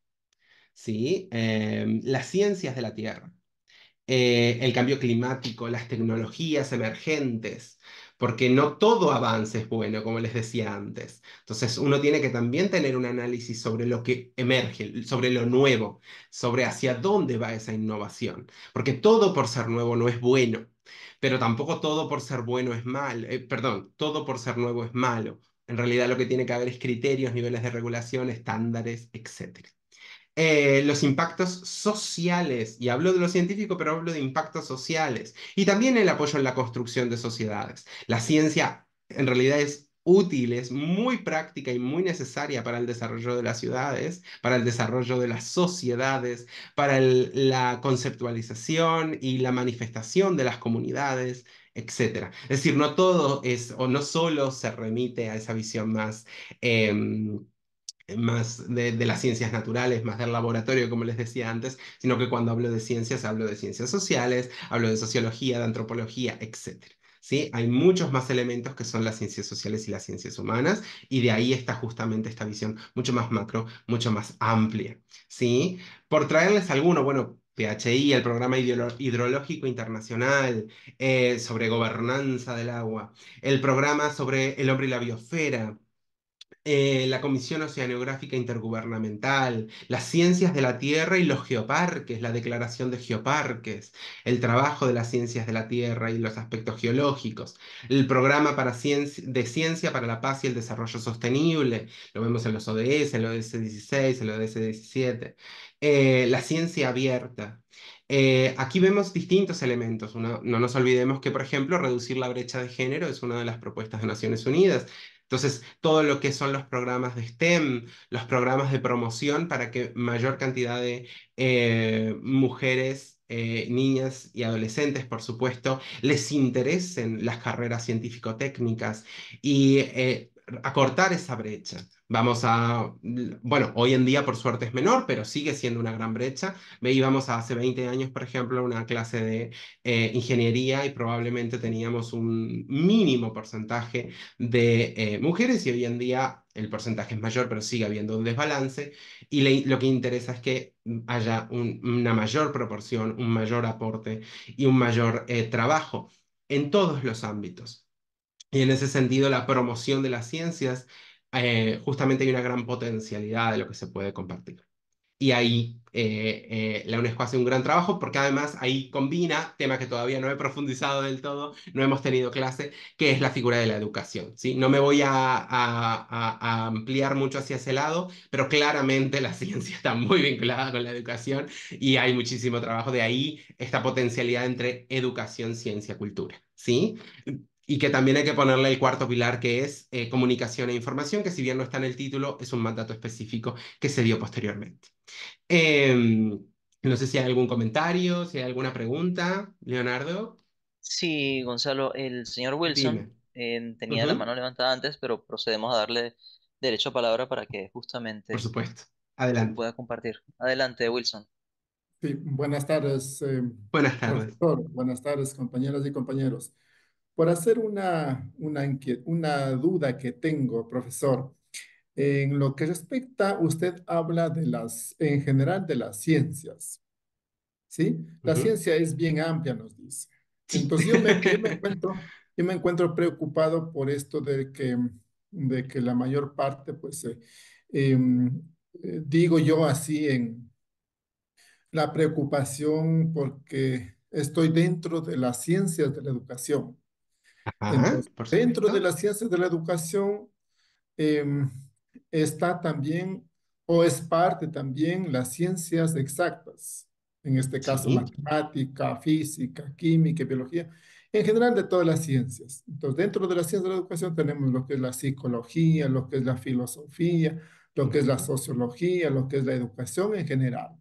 ¿sí? Em, las ciencias de la tierra eh, el cambio climático, las tecnologías emergentes, porque no todo avance es bueno, como les decía antes. Entonces uno tiene que también tener un análisis sobre lo que emerge, sobre lo nuevo, sobre hacia dónde va esa innovación, porque todo por ser nuevo no es bueno, pero tampoco todo por ser bueno es malo, eh, perdón, todo por ser nuevo es malo. En realidad lo que tiene que haber es criterios, niveles de regulación, estándares, etcétera. Eh, los impactos sociales, y hablo de lo científico, pero hablo de impactos sociales, y también el apoyo en la construcción de sociedades. La ciencia en realidad es útil, es muy práctica y muy necesaria para el desarrollo de las ciudades, para el desarrollo de las sociedades, para la conceptualización y la manifestación de las comunidades, etcétera. Es decir, no todo es, o no solo se remite a esa visión más... Em, más de, las ciencias naturales, más del laboratorio, como les decía antes, sino que cuando hablo de ciencias, hablo de ciencias sociales, hablo de sociología, de antropología, etc. ¿Sí? Hay muchos más elementos que son las ciencias sociales y las ciencias humanas, y de ahí está justamente esta visión mucho más macro, mucho más amplia. ¿sí? Por traerles alguno, bueno, PHI, el Programa Hidrológico Internacional eh, sobre Gobernanza del Agua, el Programa sobre el Hombre y la Biosfera, eh, la Comisión Oceanográfica Intergubernamental, las ciencias de la Tierra y los geoparques, la declaración de geoparques, el trabajo de las ciencias de la Tierra y los aspectos geológicos, el programa de ciencia para la paz y el desarrollo sostenible, lo vemos en los ODS, el ODS 16, el ODS 17, eh, la ciencia abierta, eh, aquí vemos distintos elementos. no nos olvidemos que, por ejemplo, reducir la brecha de género es una de las propuestas de Naciones Unidas. Entonces, todo lo que son los programas de STEM, los programas de promoción para que mayor cantidad de eh, mujeres eh, niñas y adolescentes, por supuesto, les interesen las carreras científico-técnicas y eh, acortar esa brecha. Vamos a, bueno, hoy en día por suerte es menor, pero sigue siendo una gran brecha. Veíamos hace 20 años, por ejemplo, una clase de eh, ingeniería y probablemente teníamos un mínimo porcentaje de eh, mujeres y hoy en día el porcentaje es mayor, pero sigue habiendo un desbalance. Y lo que interesa es que haya una mayor proporción, un mayor aporte y un mayor eh, trabajo en todos los ámbitos. Y en ese sentido, la promoción de las ciencias eh, justamente hay una gran potencialidad de lo que se puede compartir. Y ahí eh, eh, la UNESCO hace un gran trabajo porque además ahí combina tema que todavía no he profundizado del todo, no hemos tenido clase, que es la figura de la educación. ¿sí? No me voy a, a, ampliar mucho hacia ese lado, pero claramente la ciencia está muy vinculada con la educación y hay muchísimo trabajo de ahí, esta potencialidad entre educación, ciencia, cultura. ¿sí? y que también hay que ponerle el cuarto pilar, que es eh, comunicación e información, que si bien no está en el título, es un mandato específico que se dio posteriormente. Em, no sé si hay algún comentario, si hay alguna pregunta, Leonardo. Sí, Gonzalo, el señor Wilson em, tenía la mano levantada antes, pero procedemos a darle derecho a palabra para que justamente Por supuesto. Adelante. pueda compartir. Adelante, Wilson. Sí, buenas tardes. Em, buenas tardes. Buenas tardes, compañeras y compañeros por hacer una, una, una duda que tengo, profesor. En lo que respecta, usted habla de las, en general, de las ciencias. ¿Sí? La ciencia es bien amplia, nos dice. Entonces yo me, encuentro, preocupado por esto de que, de que la mayor parte, pues, em, eh, digo yo así en la preocupación porque estoy dentro de las ciencias de la educación. Entonces, dentro de las ciencias de la educación em, está también o es parte también las ciencias exactas, en este caso matemática, física, química, biología, en general de todas las ciencias. Entonces, dentro de las ciencias de la educación tenemos lo que es la psicología, lo que es la filosofía, lo que es la sociología, lo que es la educación en general.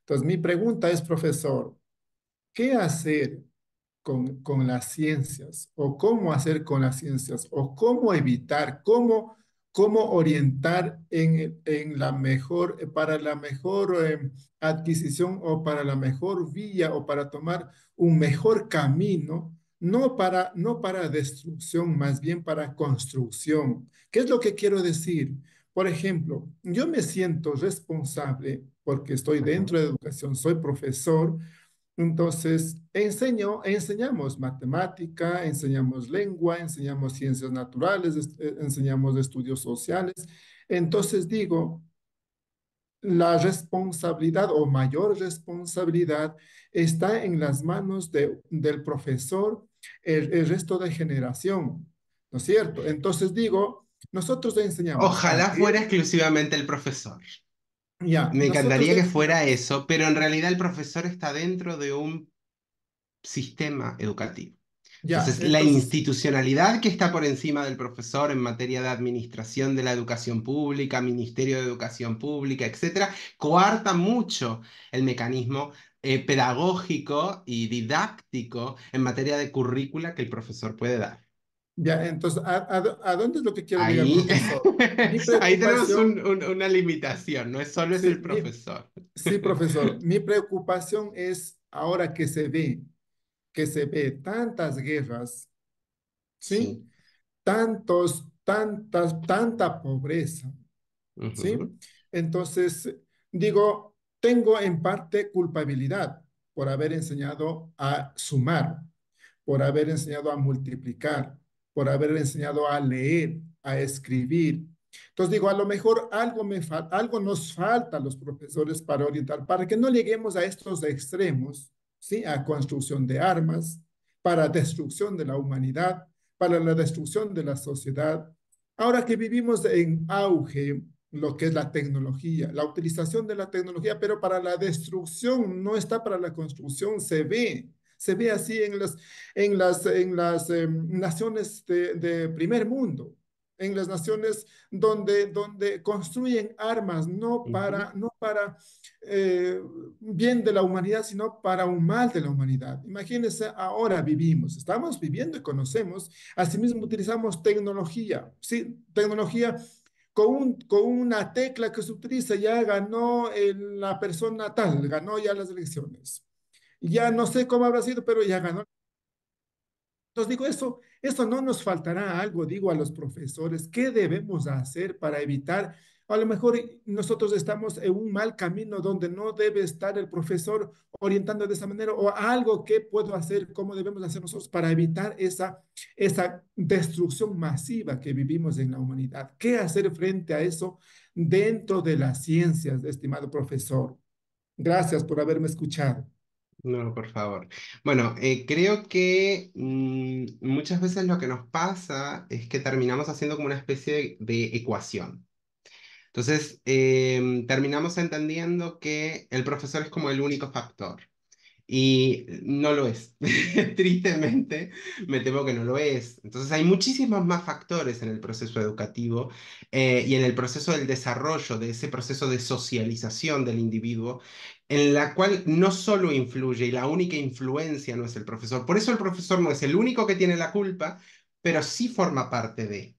Entonces, mi pregunta es, profesor, ¿qué hacer con, las ciencias, o cómo hacer con las ciencias, o cómo evitar, cómo, cómo orientar en, en la mejor, eh, para la mejor eh, adquisición o para la mejor vía o para tomar un mejor camino, no para, no para destrucción, más bien para construcción. ¿Qué es lo que quiero decir? Por ejemplo, yo me siento responsable porque estoy dentro de educación, soy profesor, entonces, enseño, enseñamos matemática, enseñamos lengua, enseñamos ciencias naturales, eh, enseñamos estudios sociales. Entonces digo, la responsabilidad o mayor responsabilidad está en las manos del profesor el, el, resto de generación, ¿no es cierto? Entonces digo, nosotros enseñamos. Ojalá fuera exclusivamente el profesor. Me encantaría que fuera eso, pero en realidad el profesor está dentro de un sistema educativo. la institucionalidad que está por encima del profesor en materia de administración de la educación pública, Ministerio de Educación Pública, etcétera, coarta mucho el mecanismo eh, pedagógico y didáctico en materia de currícula que el profesor puede dar. Ya, entonces, ¿a, dónde es lo que quiero llegar, Ahí tenemos una limitación, no es solo es el profesor. sí, profesor, mi preocupación es ahora que se ve, que se ve tantas guerras, ¿sí? Tantos, tantas, tanta pobreza, ¿sí? Entonces, digo, tengo en parte culpabilidad por haber enseñado a sumar, por haber enseñado a multiplicar, por haber enseñado a leer, a escribir. Entonces digo, a lo mejor algo, me algo nos falta a los profesores para orientar, para que no lleguemos a estos extremos, ¿sí? a construcción de armas, para destrucción de la humanidad, para la destrucción de la sociedad. Ahora que vivimos en auge lo que es la tecnología, la utilización de la tecnología, pero para la destrucción, no está para la construcción, se ve. Se ve así en las, en las, en las em, naciones de, primer mundo en las naciones donde, donde construyen armas, no para, no para eh, bien de la humanidad, sino para un mal de la humanidad. Imagínense, ahora vivimos, estamos viviendo y conocemos, asimismo utilizamos tecnología, sí, tecnología con, con una tecla que se utiliza, ya ganó eh, la persona tal, ganó ya las elecciones ya no sé cómo habrá sido, pero ya ganó. Entonces digo, eso, eso no nos faltará algo, digo a los profesores, ¿qué debemos hacer para evitar? A lo mejor nosotros estamos en un mal camino donde no debe estar el profesor orientando de esa manera o algo que puedo hacer, cómo debemos hacer nosotros para evitar esa, esa destrucción masiva que vivimos en la humanidad. ¿Qué hacer frente a eso dentro de las ciencias, estimado profesor? Gracias por haberme escuchado. No, por favor. Bueno, eh, creo que mm, muchas veces lo que nos pasa es que terminamos haciendo como una especie de, ecuación. Entonces, em, terminamos entendiendo que el profesor es como el único factor. Y no lo es. Tristemente, me temo que no lo es. Entonces hay muchísimos más factores en el proceso educativo eh, y en el proceso del desarrollo, de ese proceso de socialización del individuo, en la cual no solo influye y la única influencia no es el profesor. Por eso el profesor no es el único que tiene la culpa, pero sí forma parte de.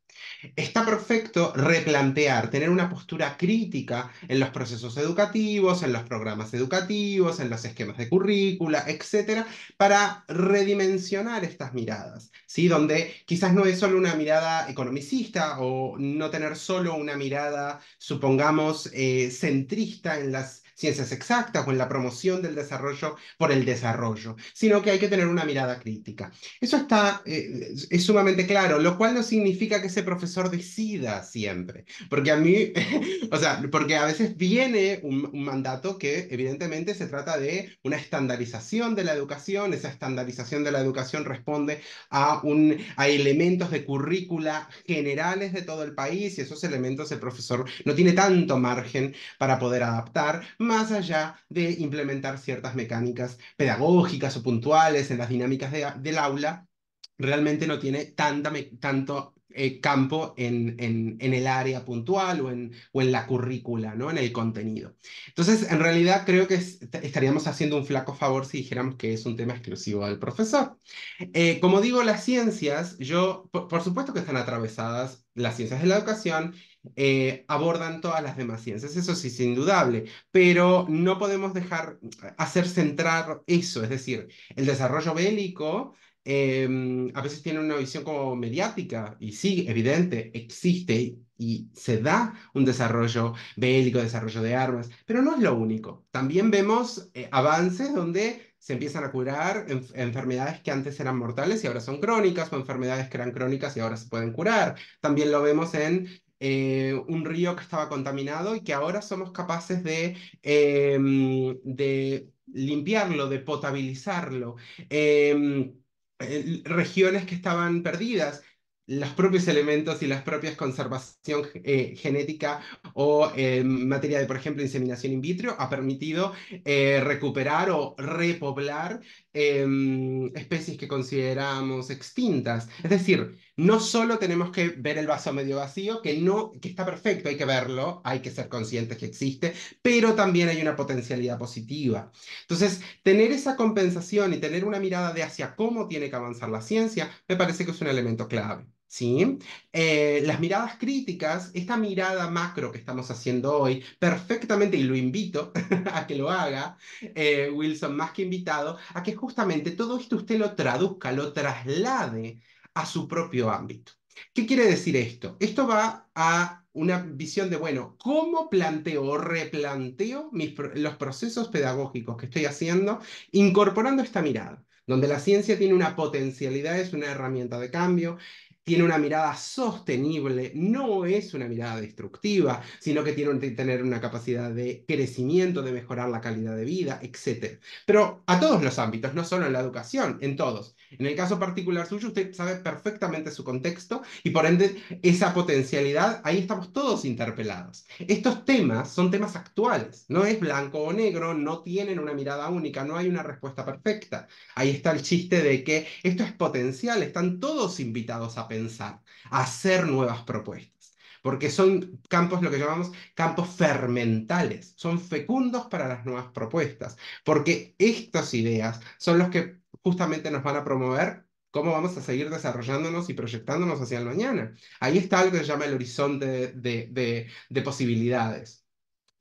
Está perfecto replantear, tener una postura crítica en los procesos educativos, en los programas educativos, en los esquemas de currícula, etcétera, para redimensionar estas miradas, ¿sí? Donde quizás no es solo una mirada economicista o no tener solo una mirada, supongamos, eh, centrista en las ciencias exactas o en la promoción del desarrollo por el desarrollo, sino que hay que tener una mirada crítica. Eso está eh, es sumamente claro, lo cual no significa que ese profesor decida siempre, porque a mí, o sea, porque a veces viene un, un mandato que evidentemente se trata de una estandarización de la educación, esa estandarización de la educación responde a, un, a elementos de currícula generales de todo el país y esos elementos el profesor no tiene tanto margen para poder adaptar, más allá de implementar ciertas mecánicas pedagógicas o puntuales en las dinámicas del aula, realmente no tiene tanto eh, campo en, el área puntual o en, la currícula, ¿no? en el contenido. Entonces, en realidad creo que estaríamos haciendo un flaco favor si dijéramos que es un tema exclusivo del profesor. Eh, como digo, las ciencias, yo, por supuesto que están atravesadas las ciencias de la educación eh, abordan todas las demás ciencias, eso sí es indudable, pero no podemos dejar eh, hacer centrar eso, es decir, el desarrollo bélico em, a veces tiene una visión como mediática, y sí, evidente, existe y se da un desarrollo bélico, desarrollo de armas, pero no es lo único. También vemos eh, avances donde se empiezan a curar enfermedades que antes eran mortales y ahora son crónicas, o enfermedades que eran crónicas y ahora se pueden curar. También lo vemos en eh, un río que estaba contaminado y que ahora somos capaces de, em, de limpiarlo, de potabilizarlo. Em, regiones que estaban perdidas, los propios elementos y las propias conservación eh, genética o em, materia de, por ejemplo, inseminación in vitro, ha permitido eh, recuperar o repoblar especies que consideramos extintas. Es decir, no solo tenemos que ver el vaso medio vacío, que no que está perfecto, hay que verlo, hay que ser conscientes que existe, pero también hay una potencialidad positiva. Entonces, tener esa compensación y tener una mirada de hacia cómo tiene que avanzar la ciencia, me parece que es un elemento clave. ¿Sí? Eh, las miradas críticas, esta mirada macro que estamos haciendo hoy, perfectamente, y lo invito a que lo haga, eh, Wilson, más que invitado, a que justamente todo esto usted lo traduzca, lo traslade a su propio ámbito. ¿Qué quiere decir esto? Esto va a una visión de, bueno, ¿cómo planteo o replanteo los procesos pedagógicos que estoy haciendo incorporando esta mirada? donde la ciencia tiene una potencialidad, es una herramienta de cambio, tiene una mirada sostenible, no es una mirada destructiva, sino que tiene que tener una capacidad de crecimiento, de mejorar la calidad de vida, etc. Pero a todos los ámbitos, no solo en la educación, en todos. En el caso particular suyo, usted sabe perfectamente su contexto y por ende esa potencialidad, ahí estamos todos interpelados. Estos temas son temas actuales, no es blanco o negro, no tienen una mirada única, no hay una respuesta perfecta. Ahí está el chiste de que esto es potencial, están todos invitados a pensar pensar, hacer nuevas propuestas, porque son campos, lo que llamamos campos fermentales, son fecundos para las nuevas propuestas, porque estas ideas son los que justamente nos van a promover cómo vamos a seguir desarrollándonos y proyectándonos hacia el mañana. Ahí está algo que se llama el horizonte de posibilidades.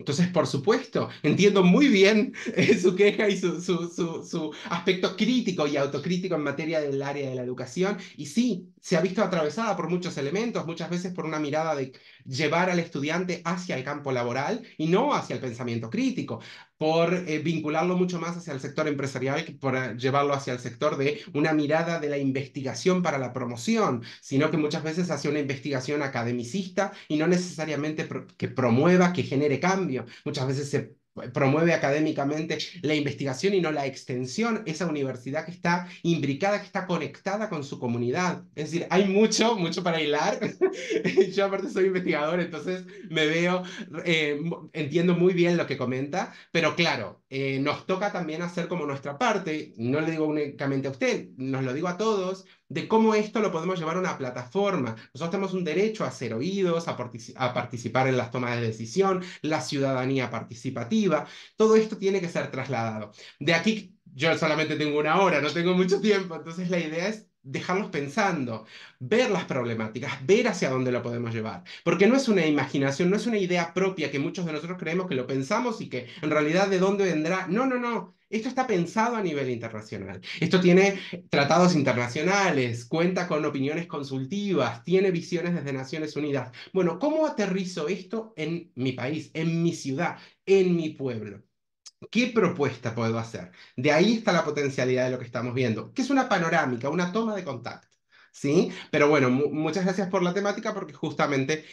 Entonces, por supuesto, entiendo muy bien eh, su queja y su, aspecto crítico y autocrítico en materia del área de la educación. Y sí, se ha visto atravesada por muchos elementos, muchas veces por una mirada de llevar al estudiante hacia el campo laboral y no hacia el pensamiento crítico por eh, vincularlo mucho más hacia el sector empresarial, que por eh, llevarlo hacia el sector de una mirada de la investigación para la promoción, sino que muchas veces hace una investigación academicista y no necesariamente que promueva, que genere cambio. Muchas veces se promueve académicamente la investigación y no la extensión, esa universidad que está imbricada, que está conectada con su comunidad. Es decir, hay mucho, mucho para hilar. Yo aparte soy investigador, entonces me veo, eh, entiendo muy bien lo que comenta, pero claro, eh, nos toca también hacer como nuestra parte, no le digo únicamente a usted, nos lo digo a todos, de cómo esto lo podemos llevar a una plataforma. Nosotros tenemos un derecho a ser oídos, a participar en las tomas de decisión, la ciudadanía participativa, todo esto tiene que ser trasladado. De aquí yo solamente tengo una hora, no tengo mucho tiempo, entonces la idea es dejarlos pensando, ver las problemáticas, ver hacia dónde lo podemos llevar. Porque no es una imaginación, no es una idea propia que muchos de nosotros creemos que lo pensamos y que en realidad de dónde vendrá. No, no, no. Esto está pensado a nivel internacional. Esto tiene tratados internacionales, cuenta con opiniones consultivas, tiene visiones desde Naciones Unidas. Bueno, ¿cómo aterrizo esto en mi país, en mi ciudad, en mi pueblo? ¿Qué propuesta puedo hacer? De ahí está la potencialidad de lo que estamos viendo, que es una panorámica, una toma de contacto. ¿Sí? Pero bueno, muchas gracias por la temática porque justamente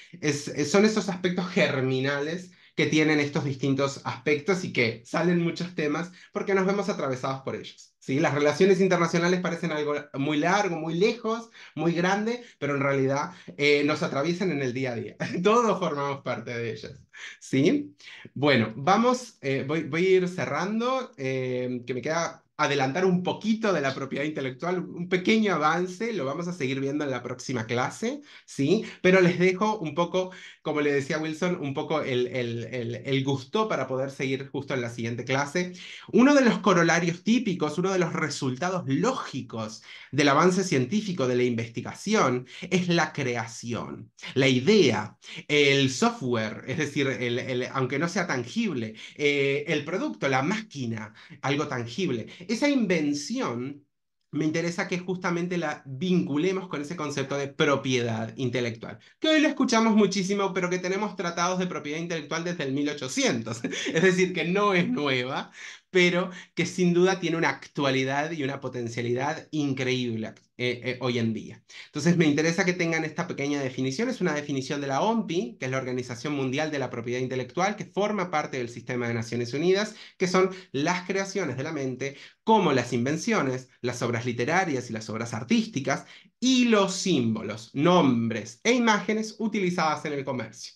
son esos aspectos germinales que tienen estos distintos aspectos y que salen muchos temas porque nos vemos atravesados por ellos. ¿sí? Las relaciones internacionales parecen algo muy largo, muy lejos, muy grande, pero en realidad eh, nos atraviesan en el día a día. Todos formamos parte de ellas. ¿sí? Bueno, vamos, eh, voy, a ir cerrando, eh, que me queda adelantar un poquito de la propiedad intelectual, un pequeño avance, lo vamos a seguir viendo en la próxima clase, ¿sí? Pero les dejo un poco, como le decía Wilson, un poco el, gusto para poder seguir justo en la siguiente clase. Uno de los corolarios típicos, uno de los resultados lógicos del avance científico, de la investigación, es la creación, la idea, el software, es decir, aunque no sea tangible, eh, el producto, la máquina, algo tangible esa invención me interesa que justamente la vinculemos con ese concepto de propiedad intelectual, que hoy lo escuchamos muchísimo, pero que tenemos tratados de propiedad intelectual desde el 1800, es decir, que no es nueva, pero que sin duda tiene una actualidad y una potencialidad increíble eh, eh, hoy en día. Entonces me interesa que tengan esta pequeña definición, es una definición de la OMPI, que es la Organización Mundial de la Propiedad Intelectual, que forma parte del sistema de Naciones Unidas, que son las creaciones de la mente, como las invenciones, las obras literarias y las obras artísticas, y los símbolos, nombres e imágenes utilizadas en el comercio.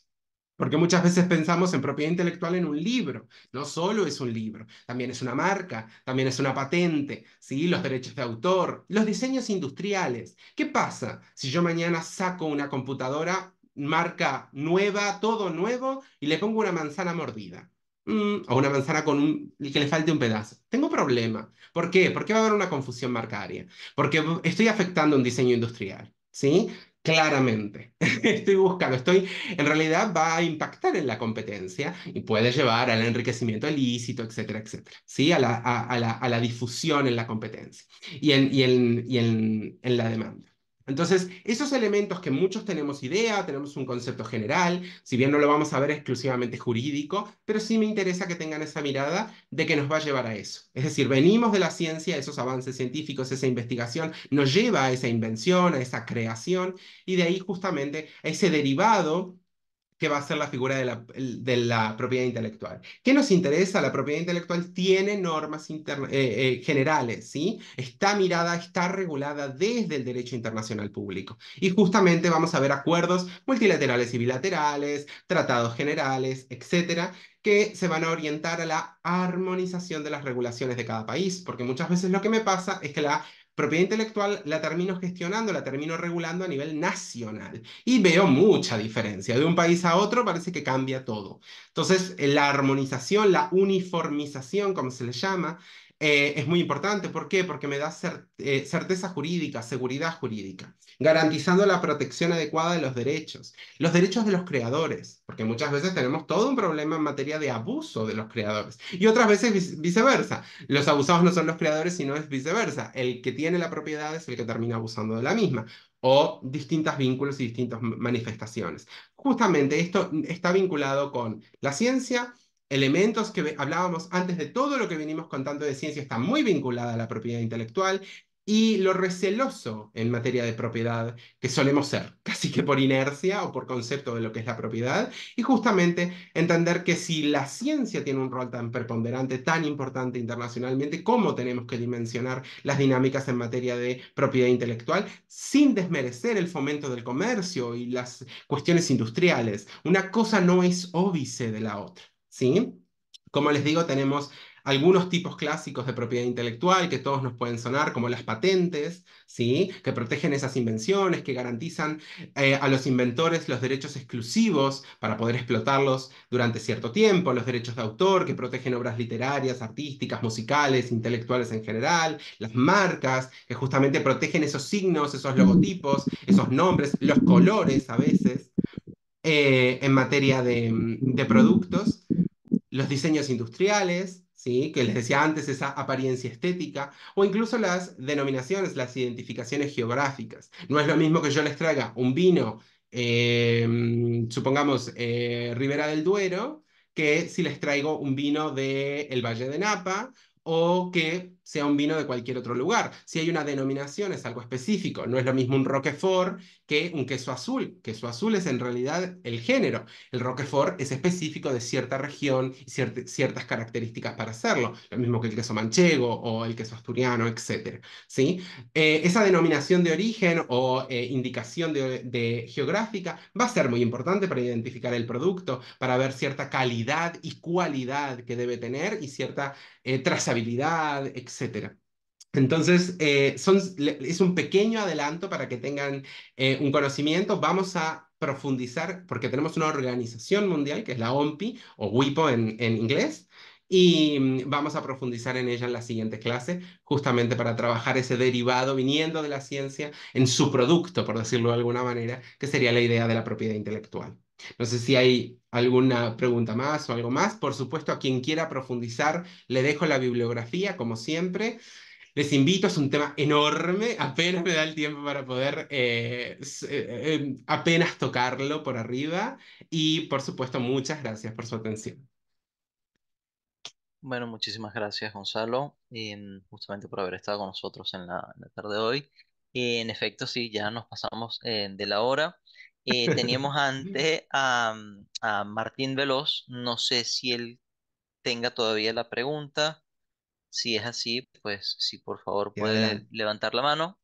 Porque muchas veces pensamos en propiedad intelectual en un libro. No solo es un libro, también es una marca, también es una patente, ¿sí? los derechos de autor, los diseños industriales. ¿Qué pasa si yo mañana saco una computadora marca nueva, todo nuevo, y le pongo una manzana mordida? Mm, o una manzana con un, que le falte un pedazo. Tengo problema. ¿Por qué? Porque va a haber una confusión marcaria. Porque estoy afectando un diseño industrial. ¿sí? claramente. Estoy buscando, estoy, en realidad va a impactar en la competencia y puede llevar al enriquecimiento ilícito, etcétera, etcétera, ¿sí? A la, a, la, a la difusión en la competencia y en, y en la demanda. Entonces, esos elementos que muchos tenemos idea, tenemos un concepto general, si bien no lo vamos a ver exclusivamente jurídico, pero sí me interesa que tengan esa mirada de que nos va a llevar a eso. Es decir, venimos de la ciencia, esos avances científicos, esa investigación nos lleva a esa invención, a esa creación, y de ahí justamente a ese derivado que va a ser la figura de la, de la propiedad intelectual. ¿Qué nos interesa? La propiedad intelectual tiene normas eh, eh, generales, ¿sí? Está mirada, está regulada desde el derecho internacional público. Y justamente vamos a ver acuerdos multilaterales y bilaterales, tratados generales, etcétera, que se van a orientar a la armonización de las regulaciones de cada país, porque muchas veces lo que me pasa es que la propiedad intelectual la termino gestionando, la termino regulando a nivel nacional. Y veo mucha diferencia. De un país a otro parece que cambia todo. Entonces, la armonización, la uniformización, como se le llama, eh, es muy importante. ¿Por qué? Porque me da eh, certeza jurídica, seguridad jurídica, garantizando la protección adecuada de los derechos, los derechos de los creadores, porque muchas veces tenemos todo un problema en materia de abuso de los creadores y otras veces viceversa. Los abusados no son los creadores, sino es viceversa. El que tiene la propiedad es el que termina abusando de la misma o distintos vínculos y distintas manifestaciones. Justamente esto está vinculado con la ciencia, elementos que hablábamos antes de todo lo que venimos contando de ciencia está muy vinculada a la propiedad intelectual y lo receloso en materia de propiedad que solemos ser, casi que por inercia o por concepto de lo que es la propiedad, y justamente entender que si la ciencia tiene un rol tan preponderante, tan importante internacionalmente, ¿cómo tenemos que dimensionar las dinámicas en materia de propiedad intelectual sin desmerecer el fomento del comercio y las cuestiones industriales? Una cosa no es óbice de la otra. ¿sí? Como les digo, tenemos algunos tipos clásicos de propiedad intelectual que todos nos pueden sonar, como las patentes, ¿sí? que protegen esas invenciones, que garantizan eh, a los inventores los derechos exclusivos para poder explotarlos durante cierto tiempo, los derechos de autor, que protegen obras literarias, artísticas, musicales, intelectuales en general, las marcas, que justamente protegen esos signos, esos logotipos, esos nombres, los colores a veces, eh, en materia de productos los diseños industriales, ¿sí? que les decía antes, esa apariencia estética, o incluso las denominaciones, las identificaciones geográficas. No es lo mismo que yo les traiga un vino, em, supongamos, eh, Ribera del Duero, que si les traigo un vino del el Valle de Napa, o que sea un vino de cualquier otro lugar. Si hay una denominación, es algo específico. No es lo mismo un Roquefort que un queso azul. Queso azul es en realidad el género. El Roquefort es específico de cierta región y ciertas características para hacerlo. Lo mismo que el queso manchego o el queso asturiano, etc. ¿Sí? Eh, esa denominación de origen o eh, indicación de, geográfica va a ser muy importante para identificar el producto, para ver cierta calidad y cualidad que debe tener y cierta eh, trazabilidad, etc etcétera. Entonces, eh, es un pequeño adelanto para que tengan eh, un conocimiento. Vamos a profundizar, porque tenemos una organización mundial que es la OMPI o WIPO en, en inglés, y mm, vamos a profundizar en ella en la siguiente clase, justamente para trabajar ese derivado viniendo de la ciencia en su producto, por decirlo de alguna manera, que sería la idea de la propiedad intelectual. No sé si hay alguna pregunta más o algo más. Por supuesto, a quien quiera profundizar, le dejo la bibliografía, como siempre. Les invito, es un tema enorme, apenas me da el tiempo para poder eh, eh, em, apenas tocarlo por arriba. Y por supuesto, muchas gracias por su atención. Bueno, muchísimas gracias Gonzalo, eh, justamente por haber estado con nosotros en la, en la tarde de hoy. en efecto, sí, ya nos pasamos de la hora. Eh, teníamos antes a, mm, a, Martín Veloz, no sé si él tenga todavía la pregunta. Si es así, pues si por favor puede levantar la mano.